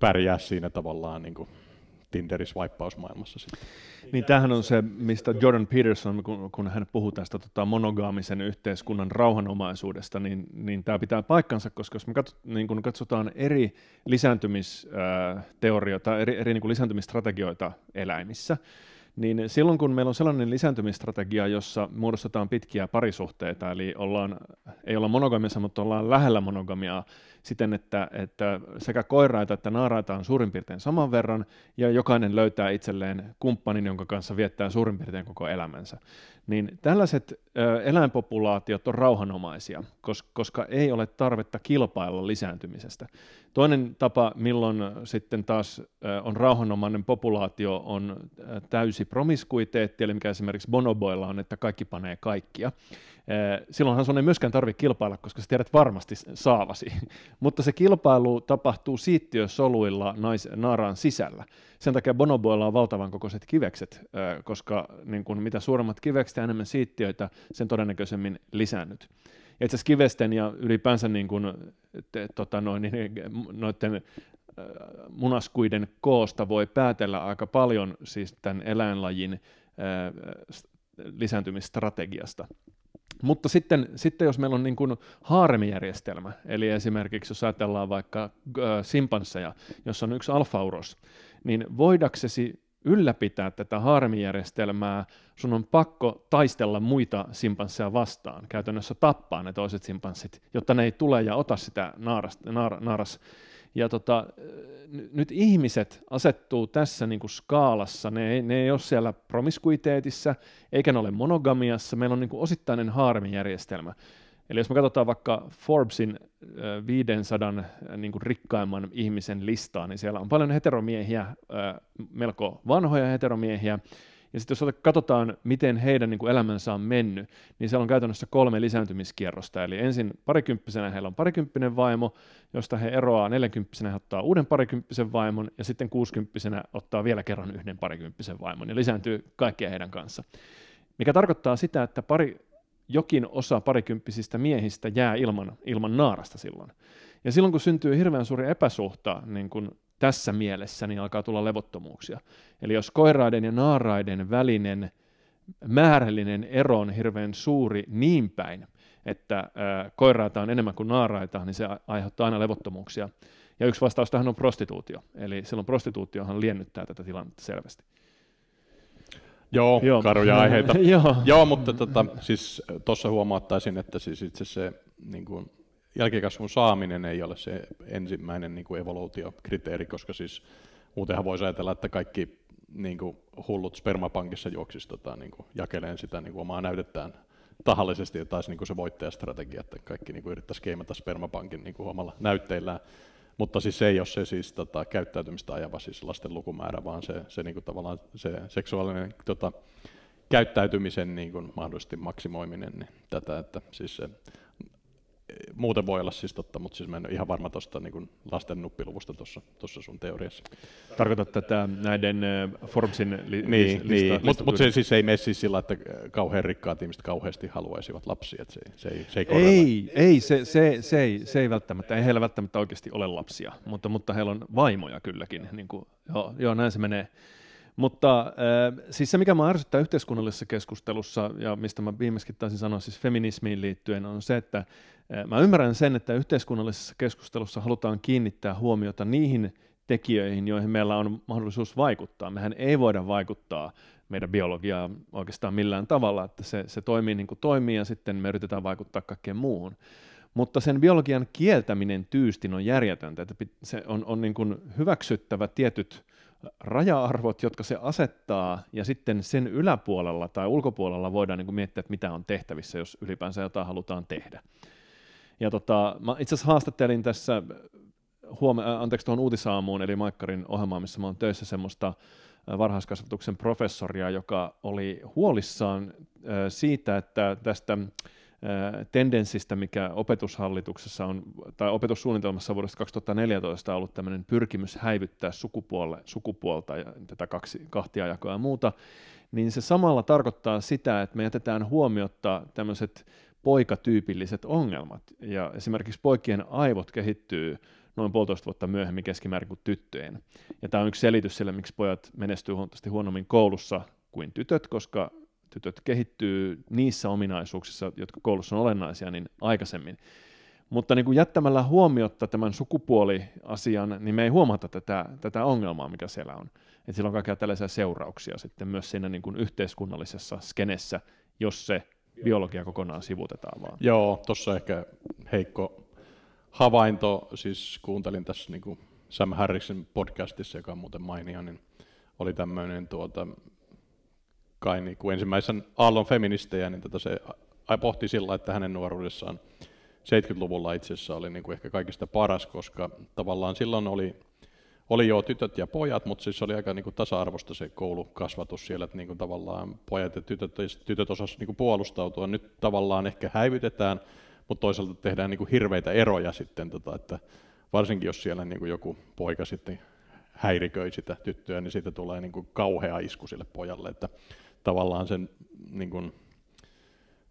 pärjää siinä tavallaan niinku Tinderin swippausmaailmassa Niin tämähän on se, mistä Jordan Peterson, kun, kun hän puhuu tästä tota, monogaamisen yhteiskunnan rauhanomaisuudesta, niin, niin tämä pitää paikkansa, koska jos me katso, niin kun katsotaan eri lisääntymisteorioita, eri, eri niin lisääntymistrategioita eläimissä, niin silloin kun meillä on sellainen lisääntymistrategia, jossa muodostetaan pitkiä parisuhteita, eli ollaan, ei olla monogamissa, mutta ollaan lähellä monogamiaa siten, että, että sekä koiraita että naaraita on suurin piirtein saman verran, ja jokainen löytää itselleen kumppanin, jonka kanssa viettää suurin piirtein koko elämänsä, niin tällaiset ö, eläinpopulaatiot on rauhanomaisia, koska, koska ei ole tarvetta kilpailla lisääntymisestä. Toinen tapa, milloin sitten taas ö, on rauhanomainen populaatio, on täysi promiskuiteetti, eli mikä esimerkiksi bonoboilla on, että kaikki panee kaikkia silloinhan sun ei myöskään tarvitse kilpailla, koska sä tiedät varmasti saavasi. Mutta se kilpailu tapahtuu siittiösoluilla nais, naaraan sisällä. Sen takia bonoboilla on valtavan kokoiset kivekset, koska niin kun mitä suuremmat kivekset ja enemmän siittiöitä, sen todennäköisemmin lisännyt. itse asiassa kivesten ja ylipäänsä niin kun, te, tota noin, niin, noiden munaskuiden koosta voi päätellä aika paljon siis tämän eläinlajin lisääntymisstrategiasta. Mutta sitten, sitten jos meillä on niin kuin haaremijärjestelmä, eli esimerkiksi jos ajatellaan vaikka simpansseja, jossa on yksi alfauros, niin voidaksesi ylläpitää tätä haaremijärjestelmää, sun on pakko taistella muita simpansseja vastaan, käytännössä tappaa ne toiset simpanssit, jotta ne ei tule ja ota sitä naaras, naar, naaras ja tota, nyt ihmiset asettuu tässä niin kuin skaalassa, ne ei, ne ei ole siellä promiskuiteetissa, eikä ne ole monogamiassa, meillä on niin kuin osittainen haarmijärjestelmä. Eli jos me katsotaan vaikka Forbesin 500 niin kuin rikkaimman ihmisen listaa, niin siellä on paljon heteromiehiä, melko vanhoja heteromiehiä, ja sitten jos katsotaan, miten heidän niin kuin elämänsä on mennyt, niin siellä on käytännössä kolme lisääntymiskierrosta. Eli ensin parikymppisenä heillä on parikymppinen vaimo, josta he eroaa neljäkymppisenä, he ottaa uuden parikymppisen vaimon, ja sitten kuuskymppisenä ottaa vielä kerran yhden parikymppisen vaimon, ja lisääntyy kaikkia heidän kanssa. Mikä tarkoittaa sitä, että pari, jokin osa parikymppisistä miehistä jää ilman, ilman naarasta silloin. Ja silloin kun syntyy hirveän suuri epäsuhta niin kun tässä mielessä niin alkaa tulla levottomuuksia. Eli jos koiraiden ja naaraiden välinen määrällinen ero on hirveän suuri niin päin, että koiraita on enemmän kuin naaraita, niin se aiheuttaa aina levottomuuksia. Ja yksi vastaus tähän on prostituutio. Eli silloin prostituutiohan liennyttää tätä tilannetta selvästi. Joo, Joo. karuja aiheita. Joo. Joo, mutta tota, siis tuossa huomauttaisin, että siis itse se niin kuin, jälkikasvun saaminen ei ole se ensimmäinen niin kuin evoluutiokriteeri, koska siis muutenhan voisi ajatella, että kaikki niin kuin hullut spermapankissa juoksisi tota, niin kuin jakeleen sitä niin kuin omaa näytettään tahallisesti, ja taisi niin se voittajastrategia, että kaikki niin kuin yrittäisi keimata spermapankin niin kuin omalla näytteillään. Mutta siis se ei ole se siis, tota, käyttäytymistä ajava siis lasten lukumäärä, vaan se, se, niin kuin, tavallaan se seksuaalinen tota, käyttäytymisen niin kuin, mahdollisesti maksimoiminen. Niin tätä, että siis se muuten voi olla siis totta, mutta siis mä en ole ihan varma tuosta niin lasten nuppiluvusta tuossa sun teoriassa. Tarkoitat tätä näiden Forbesin li- niin, lista, niin. Lista, Mutta mut se siis ei mene siis sillä, että kauhean rikkaat ihmiset kauheasti haluaisivat lapsia. Että se, se, ei, se ei, ei, ei, se, se, se, ei, se ei välttämättä, ei heillä välttämättä oikeasti ole lapsia, mutta, mutta heillä on vaimoja kylläkin. Niin kuin, joo, joo, näin se menee. Mutta äh, siis se, mikä mä ärsyttää yhteiskunnallisessa keskustelussa, ja mistä mä viimeiskin taisin sanoa siis feminismiin liittyen, on se, että äh, mä ymmärrän sen, että yhteiskunnallisessa keskustelussa halutaan kiinnittää huomiota niihin tekijöihin, joihin meillä on mahdollisuus vaikuttaa. Mehän ei voida vaikuttaa meidän biologiaa oikeastaan millään tavalla, että se, se toimii niin kuin toimii ja sitten me yritetään vaikuttaa kaikkeen muuhun. Mutta sen biologian kieltäminen tyystin on järjetöntä, että se on, on niin kuin hyväksyttävä tietyt raja-arvot, jotka se asettaa, ja sitten sen yläpuolella tai ulkopuolella voidaan niin kuin miettiä, että mitä on tehtävissä, jos ylipäänsä jotain halutaan tehdä. Ja tota, mä itse asiassa haastattelin tässä huome- äh, anteeksi tuohon uutisaamuun, eli Maikkarin ohjelmaan, missä mä oon töissä semmoista varhaiskasvatuksen professoria, joka oli huolissaan siitä, että tästä tendenssistä, mikä opetushallituksessa on, tai opetussuunnitelmassa vuodesta 2014 on ollut tämmöinen pyrkimys häivyttää sukupuolta, sukupuolta ja tätä kaksi, kahtia jakoa ja muuta, niin se samalla tarkoittaa sitä, että me jätetään huomiotta tämmöiset poikatyypilliset ongelmat. Ja esimerkiksi poikien aivot kehittyy noin puolitoista vuotta myöhemmin keskimäärin kuin tyttöjen. Ja tämä on yksi selitys sille, miksi pojat menestyy huomattavasti huonommin koulussa kuin tytöt, koska tytöt kehittyy niissä ominaisuuksissa, jotka koulussa on olennaisia, niin aikaisemmin. Mutta niin kuin jättämällä huomiota tämän sukupuoliasian, niin me ei huomata tätä, tätä ongelmaa, mikä siellä on. Et sillä on kaikkia tällaisia seurauksia sitten myös siinä niin kuin yhteiskunnallisessa skenessä, jos se biologia kokonaan sivutetaan vaan. Joo, tuossa ehkä heikko havainto, siis kuuntelin tässä niin kuin Sam Harrisin podcastissa, joka on muuten mainio, niin oli tämmöinen tuota, kai niin kuin ensimmäisen aallon feministejä, niin tätä se pohti sillä, että hänen nuoruudessaan 70-luvulla itse asiassa oli niin kuin ehkä kaikista paras, koska tavallaan silloin oli, oli jo tytöt ja pojat, mutta siis oli aika niin kuin tasa-arvosta se koulukasvatus siellä, että niin kuin tavallaan pojat ja tytöt, tytöt osasivat niin kuin puolustautua. Nyt tavallaan ehkä häivytetään, mutta toisaalta tehdään niin kuin hirveitä eroja sitten, tota, että varsinkin jos siellä niin kuin joku poika sitten häiriköi sitä tyttöä, niin siitä tulee niin kuin kauhea isku sille pojalle. Että tavallaan sen niin kuin,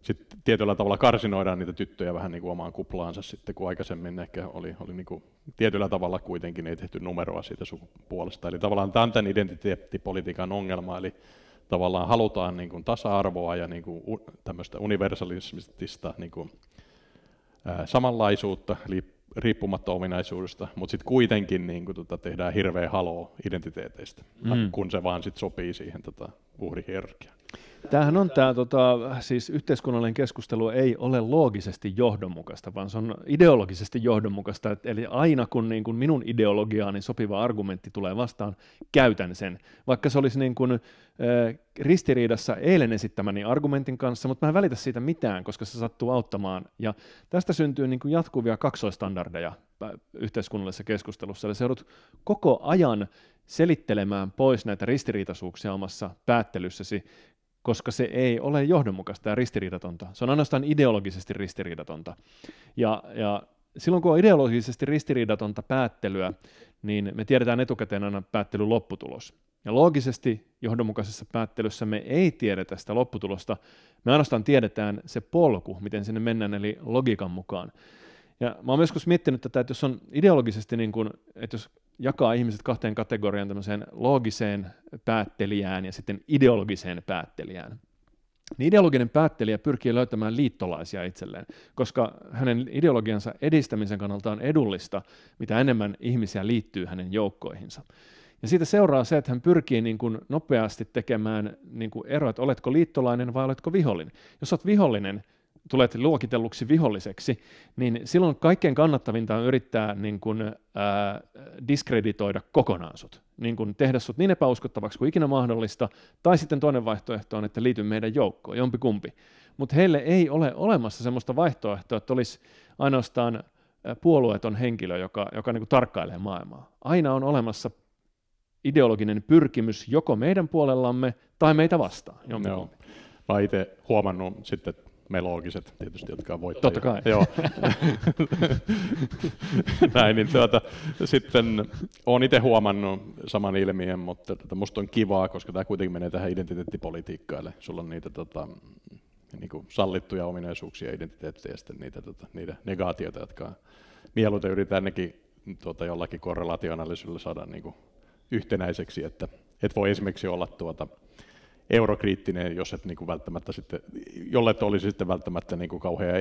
sit tietyllä tavalla karsinoidaan niitä tyttöjä vähän niin kuin omaan kuplaansa sitten, kun aikaisemmin ehkä oli, oli niin kuin, tietyllä tavalla kuitenkin ei tehty numeroa siitä sukupuolesta. Eli tavallaan tämä on tämän identiteettipolitiikan ongelma, eli tavallaan halutaan niin kuin tasa-arvoa ja niin kuin tämmöistä universalismista niin kuin, ää, samanlaisuutta, eli riippumatta ominaisuudesta, mutta sitten kuitenkin niin kuin, tota, tehdään hirveä haloo identiteeteistä, mm. kun se vaan sit sopii siihen tota, uhrihierarkiaan. Tämähän on tämä, tota, siis yhteiskunnallinen keskustelu ei ole loogisesti johdonmukaista, vaan se on ideologisesti johdonmukaista. Eli aina kun niin kuin minun ideologiaani sopiva argumentti tulee vastaan, käytän sen. Vaikka se olisi niin kuin, äh, ristiriidassa eilen esittämäni argumentin kanssa, mutta mä en välitä siitä mitään, koska se sattuu auttamaan. Ja tästä syntyy niin kuin jatkuvia kaksoistandardeja yhteiskunnallisessa keskustelussa. Eli se joudut koko ajan selittelemään pois näitä ristiriitaisuuksia omassa päättelyssäsi, koska se ei ole johdonmukaista ja ristiriidatonta. Se on ainoastaan ideologisesti ristiriidatonta. Ja, ja silloin kun on ideologisesti ristiriidatonta päättelyä, niin me tiedetään etukäteen aina päättelyn lopputulos. Ja loogisesti johdonmukaisessa päättelyssä me ei tiedetä sitä lopputulosta, me ainoastaan tiedetään se polku, miten sinne mennään, eli logiikan mukaan. Ja mä oon myös miettinyt tätä, että jos on ideologisesti, niin kun, että jos jakaa ihmiset kahteen kategoriaan, tämmöiseen loogiseen päättelijään ja sitten ideologiseen päättelijään. Niin ideologinen päättelijä pyrkii löytämään liittolaisia itselleen, koska hänen ideologiansa edistämisen kannalta on edullista, mitä enemmän ihmisiä liittyy hänen joukkoihinsa. Ja siitä seuraa se, että hän pyrkii niin kuin nopeasti tekemään niin kuin ero, että oletko liittolainen vai oletko vihollinen. Jos olet vihollinen, tulet luokitelluksi viholliseksi, niin silloin kaikkein kannattavinta on yrittää niin kuin, ää, diskreditoida kokonaan sut. Niin kuin tehdä sut niin epäuskottavaksi kuin ikinä mahdollista, tai sitten toinen vaihtoehto on, että liity meidän joukkoon, jompikumpi. Mutta heille ei ole olemassa sellaista vaihtoehtoa, että olisi ainoastaan puolueeton henkilö, joka, joka niin kuin tarkkailee maailmaa. Aina on olemassa ideologinen pyrkimys joko meidän puolellamme tai meitä vastaan. Jompikumpi. Joo. Mä itse huomannut sitten meloogiset tietysti, jotka on voittajia. Totta kai. Joo. Näin, niin tuota, sitten olen itse huomannut saman ilmiön, mutta tuota, musta on kivaa, koska tämä kuitenkin menee tähän identiteettipolitiikkaan, sulla on niitä tota, niin kuin sallittuja ominaisuuksia identiteettiä ja sitten niitä, tota, niitä negaatioita, jotka on. mieluiten yritetään nekin tuota, jollakin korrelaationalyysillä saada niinku yhtenäiseksi, että et voi esimerkiksi olla tuota, eurokriittinen, jos et niin kuin välttämättä sitten, jolle olisi sitten välttämättä niin kuin kauhean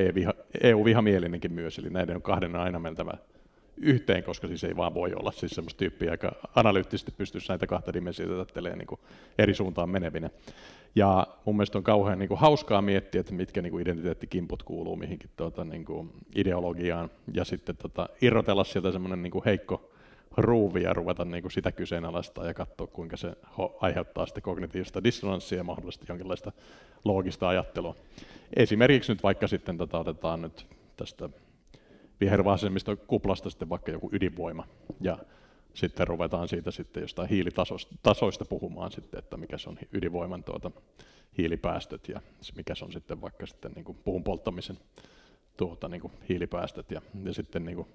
EU-vihamielinenkin e myös, eli näiden on kahden aina mentävä yhteen, koska siis ei vaan voi olla siis semmoista tyyppiä, joka analyyttisesti pystyisi näitä kahta dimensiota niin kuin eri suuntaan menevinä. Ja mun mielestä on kauhean niin kuin hauskaa miettiä, että mitkä niin kuin identiteettikimput kuuluu mihinkin tuota, niin kuin ideologiaan, ja sitten tota, irrotella sieltä semmoinen niin heikko ruuvia ruveta niin kuin sitä kyseenalaistaa ja katsoa, kuinka se aiheuttaa sitä kognitiivista dissonanssia ja mahdollisesti jonkinlaista loogista ajattelua. Esimerkiksi nyt vaikka sitten tätä otetaan nyt tästä vihervasemmiston kuplasta sitten vaikka joku ydinvoima ja sitten ruvetaan siitä sitten jostain hiilitasoista puhumaan sitten, että mikä se on ydinvoiman tuota, hiilipäästöt ja mikä se on sitten vaikka sitten niin kuin puun polttamisen tuota, niin kuin hiilipäästöt ja, ja sitten niin kuin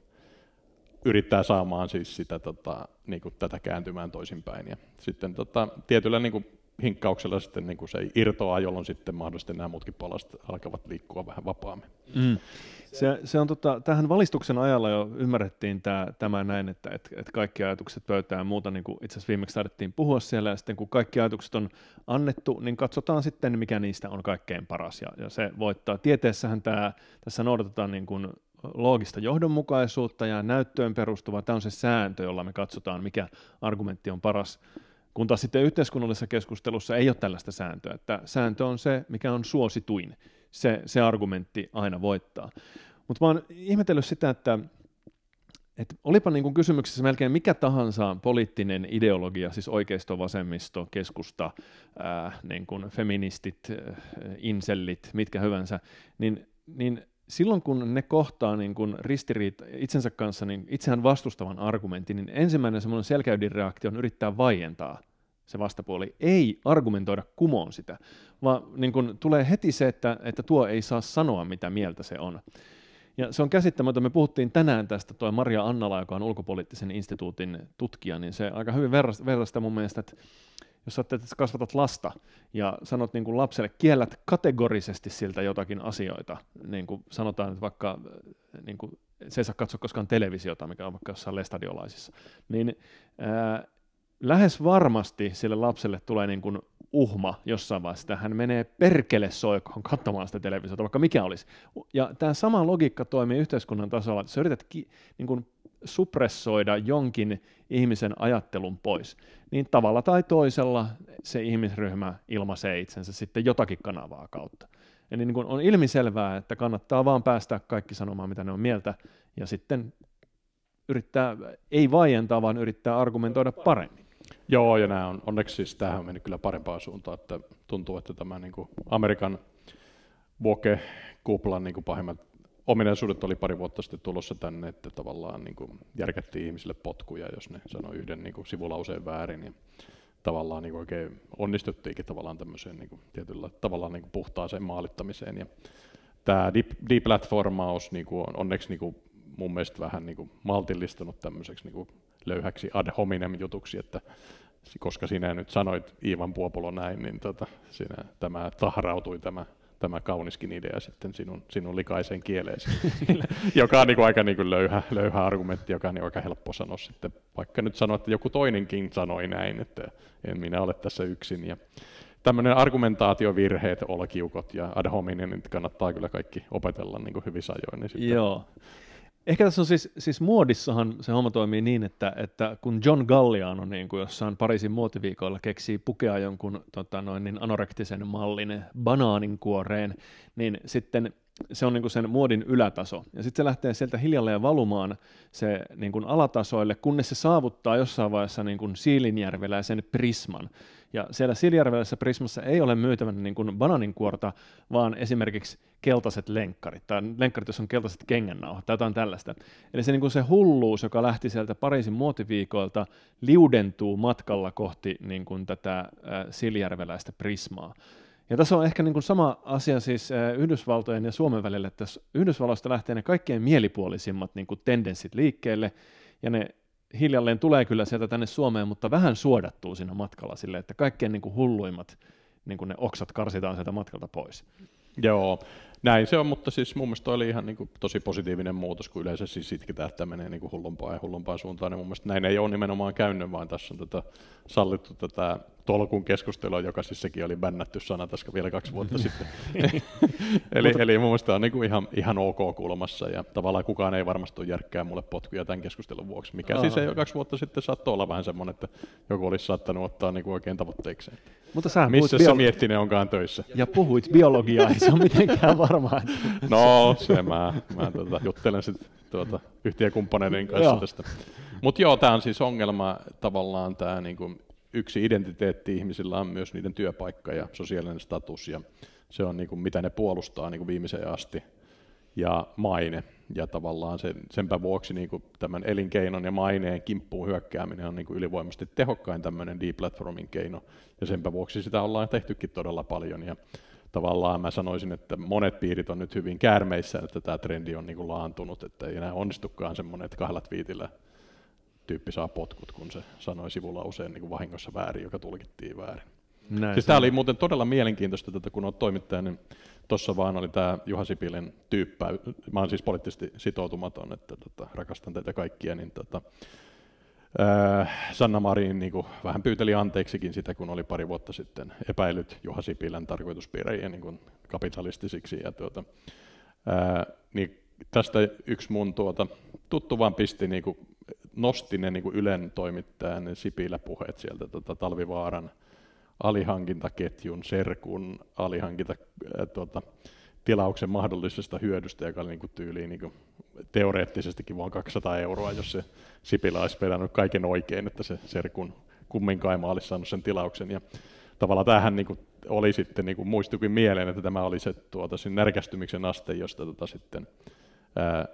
yrittää saamaan siis sitä, tota, niin kuin tätä kääntymään toisinpäin. Ja sitten tota, tietyllä niin kuin hinkkauksella sitten niin kuin se irtoaa, jolloin sitten mahdollisesti nämä muutkin palast alkavat liikkua vähän vapaammin. Mm. Se, se on tota, tähän valistuksen ajalla jo ymmärrettiin tämä, tämä näin, että et, et kaikki ajatukset pöytään ja muuta, niin kuin itse asiassa viimeksi taidettiin puhua siellä, ja sitten kun kaikki ajatukset on annettu, niin katsotaan sitten, mikä niistä on kaikkein paras, ja, ja se voittaa. Tieteessähän tämä, tässä noudatetaan niin kuin loogista johdonmukaisuutta ja näyttöön perustuva. Tämä on se sääntö, jolla me katsotaan, mikä argumentti on paras. Kun taas sitten yhteiskunnallisessa keskustelussa ei ole tällaista sääntöä, että sääntö on se, mikä on suosituin. Se, se argumentti aina voittaa. Mutta mä oon ihmetellyt sitä, että, että olipa niin kuin kysymyksessä melkein mikä tahansa poliittinen ideologia, siis oikeisto, vasemmisto, keskusta, ää, niin kuin feministit, äh, insellit, mitkä hyvänsä, niin, niin silloin kun ne kohtaa niin kun ristiriita itsensä kanssa niin itseään vastustavan argumentin, niin ensimmäinen semmoinen selkäydin reaktio on yrittää vaientaa se vastapuoli. Ei argumentoida kumoon sitä, vaan niin kun tulee heti se, että, että tuo ei saa sanoa, mitä mieltä se on. Ja se on käsittämätöntä. Me puhuttiin tänään tästä, tuo Maria Annala, joka on ulkopoliittisen instituutin tutkija, niin se aika hyvin verrasta mun mielestä, että jos sä että kasvatat lasta ja sanot niin kuin lapselle, kiellät kategorisesti siltä jotakin asioita, niin kuin sanotaan, että vaikka äh, niin kuin, se ei saa katsoa koskaan televisiota, mikä on vaikka jossain lestadiolaisissa, niin ää, äh, lähes varmasti sille lapselle tulee niin kuin uhma jossain vaiheessa, että hän menee perkele soikoon katsomaan sitä televisiota, vaikka mikä olisi. Ja tämä sama logiikka toimii yhteiskunnan tasolla, että sä yrität ki- niin kuin suppressoida jonkin ihmisen ajattelun pois, niin tavalla tai toisella se ihmisryhmä ilmaisee itsensä sitten jotakin kanavaa kautta. Eli niin kuin on ilmiselvää, että kannattaa vaan päästä kaikki sanomaan, mitä ne on mieltä, ja sitten yrittää, ei vaientaa, vaan yrittää argumentoida paremmin. Joo, ja nämä on, onneksi siis tämähän on mennyt kyllä parempaan suuntaan, että tuntuu, että tämä niin kuin Amerikan woke-kuplan niin kuin pahimmat ominaisuudet oli pari vuotta sitten tulossa tänne, että tavallaan niin kuin järkättiin ihmisille potkuja, jos ne sanoi yhden niin kuin sivulauseen väärin, niin tavallaan niin kuin oikein onnistuttiinkin tavallaan tämmöiseen niin kuin tietyllä tavallaan niin kuin puhtaaseen maalittamiseen. Ja tämä deplatformaus niin kuin on onneksi niin kuin mun mielestä vähän niin kuin maltillistunut tämmöiseksi niin kuin löyhäksi ad hominem jutuksi, että koska sinä nyt sanoit Iivan Puopolo näin, niin tota, sinä, tämä tahrautui tämä tämä kauniskin idea sitten sinun, sinun likaiseen kieleesi, joka on niin kuin aika niin kuin löyhä, löyhä argumentti, joka on niin aika helppo sanoa sitten, vaikka nyt sanoa, että joku toinenkin sanoi näin, että en minä ole tässä yksin. Ja tämmöinen argumentaatiovirheet, olkiukot ja ad hominem, niin kannattaa kyllä kaikki opetella niin kuin hyvissä ajoin. Niin sitten Joo. Ehkä tässä on siis, siis muodissahan se homma toimii niin, että, että kun John Galliano niin kuin jossain Pariisin muotiviikoilla keksii pukea jonkun tota noin, niin anorektisen mallin banaaninkuoreen, niin sitten se on niin kuin sen muodin ylätaso. Ja sitten se lähtee sieltä hiljalleen valumaan se niin kuin alatasoille, kunnes se saavuttaa jossain vaiheessa niin kuin Siilinjärveläisen prisman, ja siellä Siljärvelässä Prismassa ei ole myytävänä niin kuin bananinkuorta, vaan esimerkiksi keltaiset lenkkarit, tai lenkkarit, jos on keltaiset kengännauhat, tai jotain tällaista. Eli se, niin kuin se hulluus, joka lähti sieltä Pariisin muotiviikoilta, liudentuu matkalla kohti niin kuin tätä äh, Siljärveläistä Prismaa. Ja tässä on ehkä niin kuin sama asia siis Yhdysvaltojen ja Suomen välillä, että Yhdysvalloista lähtee ne kaikkein mielipuolisimmat niin kuin tendenssit liikkeelle, ja ne hiljalleen tulee kyllä sieltä tänne Suomeen, mutta vähän suodattuu siinä matkalla sille, että kaikkein niin kuin hulluimmat niin kuin ne oksat karsitaan sieltä matkalta pois. Joo, näin se on, mutta siis mun mielestä oli ihan niin kuin tosi positiivinen muutos, kun yleensä siis itketään, että menee niin kuin hullumpaan ja hullumpaan suuntaan, niin mun mielestä näin ei ole nimenomaan käynyt, vaan tässä on tätä, tota sallittu tätä tolkun keskustelua, joka siis sekin oli bännätty sana tässä vielä kaksi vuotta mm. sitten. eli, eli mun mielestä on niin kuin ihan, ihan ok kulmassa ja tavallaan kukaan ei varmasti järkkää mulle potkuja tämän keskustelun vuoksi, mikä Aha. siis ei kaksi vuotta sitten saattoi olla vähän semmoinen, että joku olisi saattanut ottaa niin kuin oikein tavoitteekseen. Mutta sä Missä bio... se miettinen onkaan töissä? Ja puhuit biologiaa, ei se ole mitenkään varmaa. no se mä, mä tuota, juttelen sitten tuota, yhtiökumppaneiden kanssa tästä. Mutta joo, tämä on siis ongelma tavallaan tämä niin kuin yksi identiteetti ihmisillä on myös niiden työpaikka ja sosiaalinen status, ja se on niin kuin, mitä ne puolustaa niin kuin viimeiseen asti, ja maine. Ja tavallaan sen, senpä vuoksi niin kuin tämän elinkeinon ja maineen kimppuun hyökkääminen on niin kuin ylivoimasti tehokkain tämmöinen deplatformin keino, ja senpä vuoksi sitä ollaan tehtykin todella paljon. Ja tavallaan mä sanoisin, että monet piirit on nyt hyvin käärmeissä, että tämä trendi on niin kuin laantunut, että ei enää onnistukaan semmoinen, että kahdella twiitillä tyyppi saa potkut, kun se sanoi sivulauseen niin kuin vahingossa väärin, joka tulkittiin väärin. Näin siis tämä oli muuten todella mielenkiintoista, tätä kun olet toimittaja, niin tuossa vaan oli tämä Juha Sipilän tyyppä. Mä olen siis poliittisesti sitoutumaton, että tota, rakastan teitä kaikkia, niin tota, äh, Sanna Marin niin kuin, vähän pyyteli anteeksikin sitä, kun oli pari vuotta sitten epäilyt Juha Sipilän tarkoituspiirejä niin kuin kapitalistisiksi. Ja, tuota, ää, äh, niin tästä yksi mun tuota, tuttu vaan pisti niin kuin, nosti ne niin kuin Ylen toimittajan Sipilä-puheet sieltä tota, Talvivaaran alihankintaketjun, Serkun alihankinta, äh, tuota, tilauksen mahdollisesta hyödystä, joka oli niin kuin tyyliin niin kuin teoreettisestikin vain 200 euroa, jos se Sipilä olisi pelannut kaiken oikein, että se Serkun kumminkaan mä olisi saanut sen tilauksen. Ja tavallaan tämähän niin kuin oli sitten, niin kuin muistukin mieleen, että tämä oli se tuota, närkästymisen aste, josta tuota, sitten ää, äh,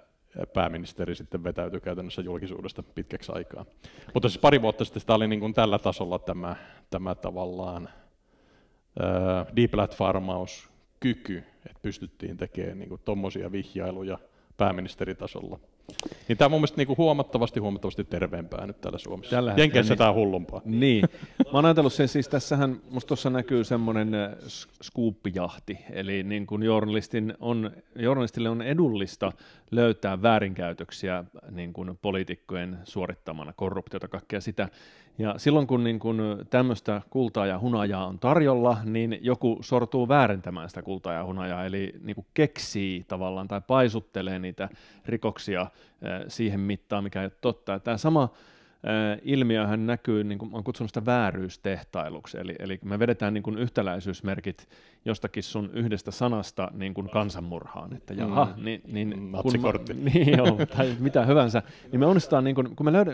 pääministeri sitten vetäytyi käytännössä julkisuudesta pitkäksi aikaa. Mutta siis pari vuotta sitten tämä oli niin kuin tällä tasolla tämä, tämä tavallaan äh, kyky, että pystyttiin tekemään niin tuommoisia vihjailuja pääministeritasolla – niin tämä on mun mielestä niinku huomattavasti, huomattavasti terveempää nyt täällä Suomessa. Tällä Jenkeissä niin. tämä hullumpaa. Niin. Mä oon ajatellut sen, siis tässähän musta tuossa näkyy semmoinen äh, skuuppijahti, eli niin kun journalistin on, journalistille on edullista löytää väärinkäytöksiä niin kun poliitikkojen suorittamana, korruptiota, kaikkea sitä, ja silloin kun, niin kun tämmöistä kultaa ja hunajaa on tarjolla, niin joku sortuu väärentämään sitä kultaa ja hunajaa, eli niin kuin keksii tavallaan tai paisuttelee niitä rikoksia eh, siihen mittaan, mikä ei ole totta. Tämä sama ilmiöhän näkyy, niin kuin on kutsunut sitä vääryystehtailuksi, eli, eli me vedetään niin kuin yhtäläisyysmerkit jostakin sun yhdestä sanasta niin kuin kansanmurhaan, että jaha, mm. niin, niin, Kun mä, niin joo, tai mitä hyvänsä, niin me onnistutaan, niin kuin, kun me löydä,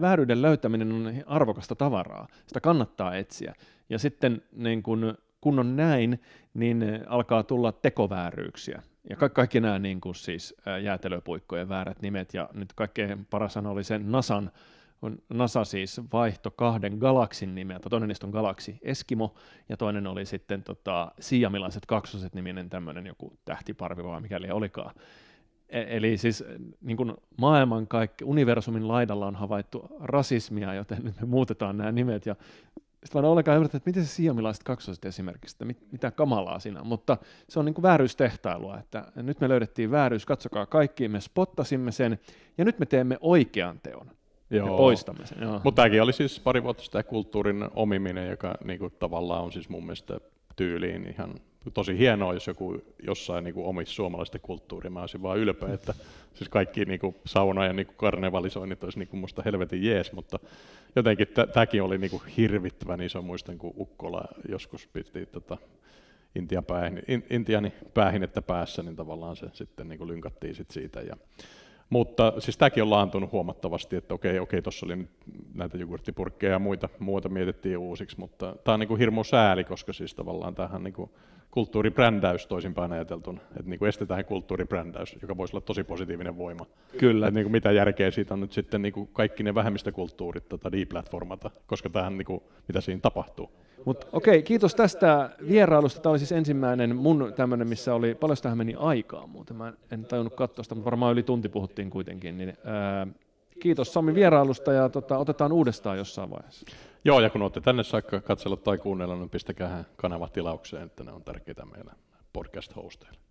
vääryyden löytäminen on arvokasta tavaraa, sitä kannattaa etsiä, ja sitten niin kuin, kun on näin, niin alkaa tulla tekovääryyksiä, ja ka- kaikki nämä niin kuin siis jäätelöpuikkojen väärät nimet, ja nyt kaikkein paras oli se NASAn on NASA siis vaihto kahden galaksin nimeä, toinen niistä on galaksi Eskimo, ja toinen oli sitten tota, siamilaiset kaksoset niminen tämmöinen joku tähtiparvi vai mikäli olikaan. E- eli siis e, niin kuin maailman kaikki, universumin laidalla on havaittu rasismia, joten nyt me muutetaan nämä nimet, ja sitten vaan ollenkaan ymmärtää, että miten se siamilaiset kaksoset esimerkiksi, että mit, mitä kamalaa siinä mutta se on niin kuin vääryystehtailua, että nyt me löydettiin vääryys, katsokaa kaikki, me spottasimme sen, ja nyt me teemme oikean teon. Joo. ja poistamme sen. Joo. Mutta tämäkin oli siis pari vuotta sitä kulttuurin omiminen, joka niinku tavallaan on siis mun mielestä tyyliin ihan tosi hienoa, jos joku jossain niin omissa suomalaista kulttuuria. Mä olisin vaan ylpeä, että siis kaikki niin kuin sauna ja niin kuin karnevalisoinnit olisi niin kuin musta helvetin jees, mutta jotenkin tämäkin oli niin kuin hirvittävän iso. Muistan, kun Ukkola joskus piti tota, Intian päähin, in, Intiani päähinettä päässä, niin tavallaan se sitten niin lynkattiin sit siitä. Ja mutta siis tämäkin on laantunut huomattavasti, että okei, okei tuossa oli nyt näitä jogurttipurkkeja ja muita, muuta mietittiin uusiksi, mutta tämä on niin kuin hirmu sääli, koska siis tavallaan tämähän niin kuin kulttuuribrändäys toisinpäin ajateltuna, että niin kuin estetään kulttuuribrändäys, joka voisi olla tosi positiivinen voima. Kyllä. Että niin kuin mitä järkeä siitä on nyt sitten niin kuin kaikki ne vähemmistökulttuurit tätä tota deplatformata, koska tähän niin kuin, mitä siinä tapahtuu. Mutta okei, okay, kiitos tästä vierailusta. Tämä oli siis ensimmäinen mun tämmöinen, missä oli, paljon tähän meni aikaa muuten, mä en tajunnut katsoa sitä, mutta varmaan yli tunti puhuttiin kuitenkin. Niin, ää, kiitos Sami vierailusta ja tota, otetaan uudestaan jossain vaiheessa. Joo, ja kun olette tänne saakka katsella tai kuunnella, niin pistäkää kanava tilaukseen, että ne on tärkeitä meillä podcast-hosteille.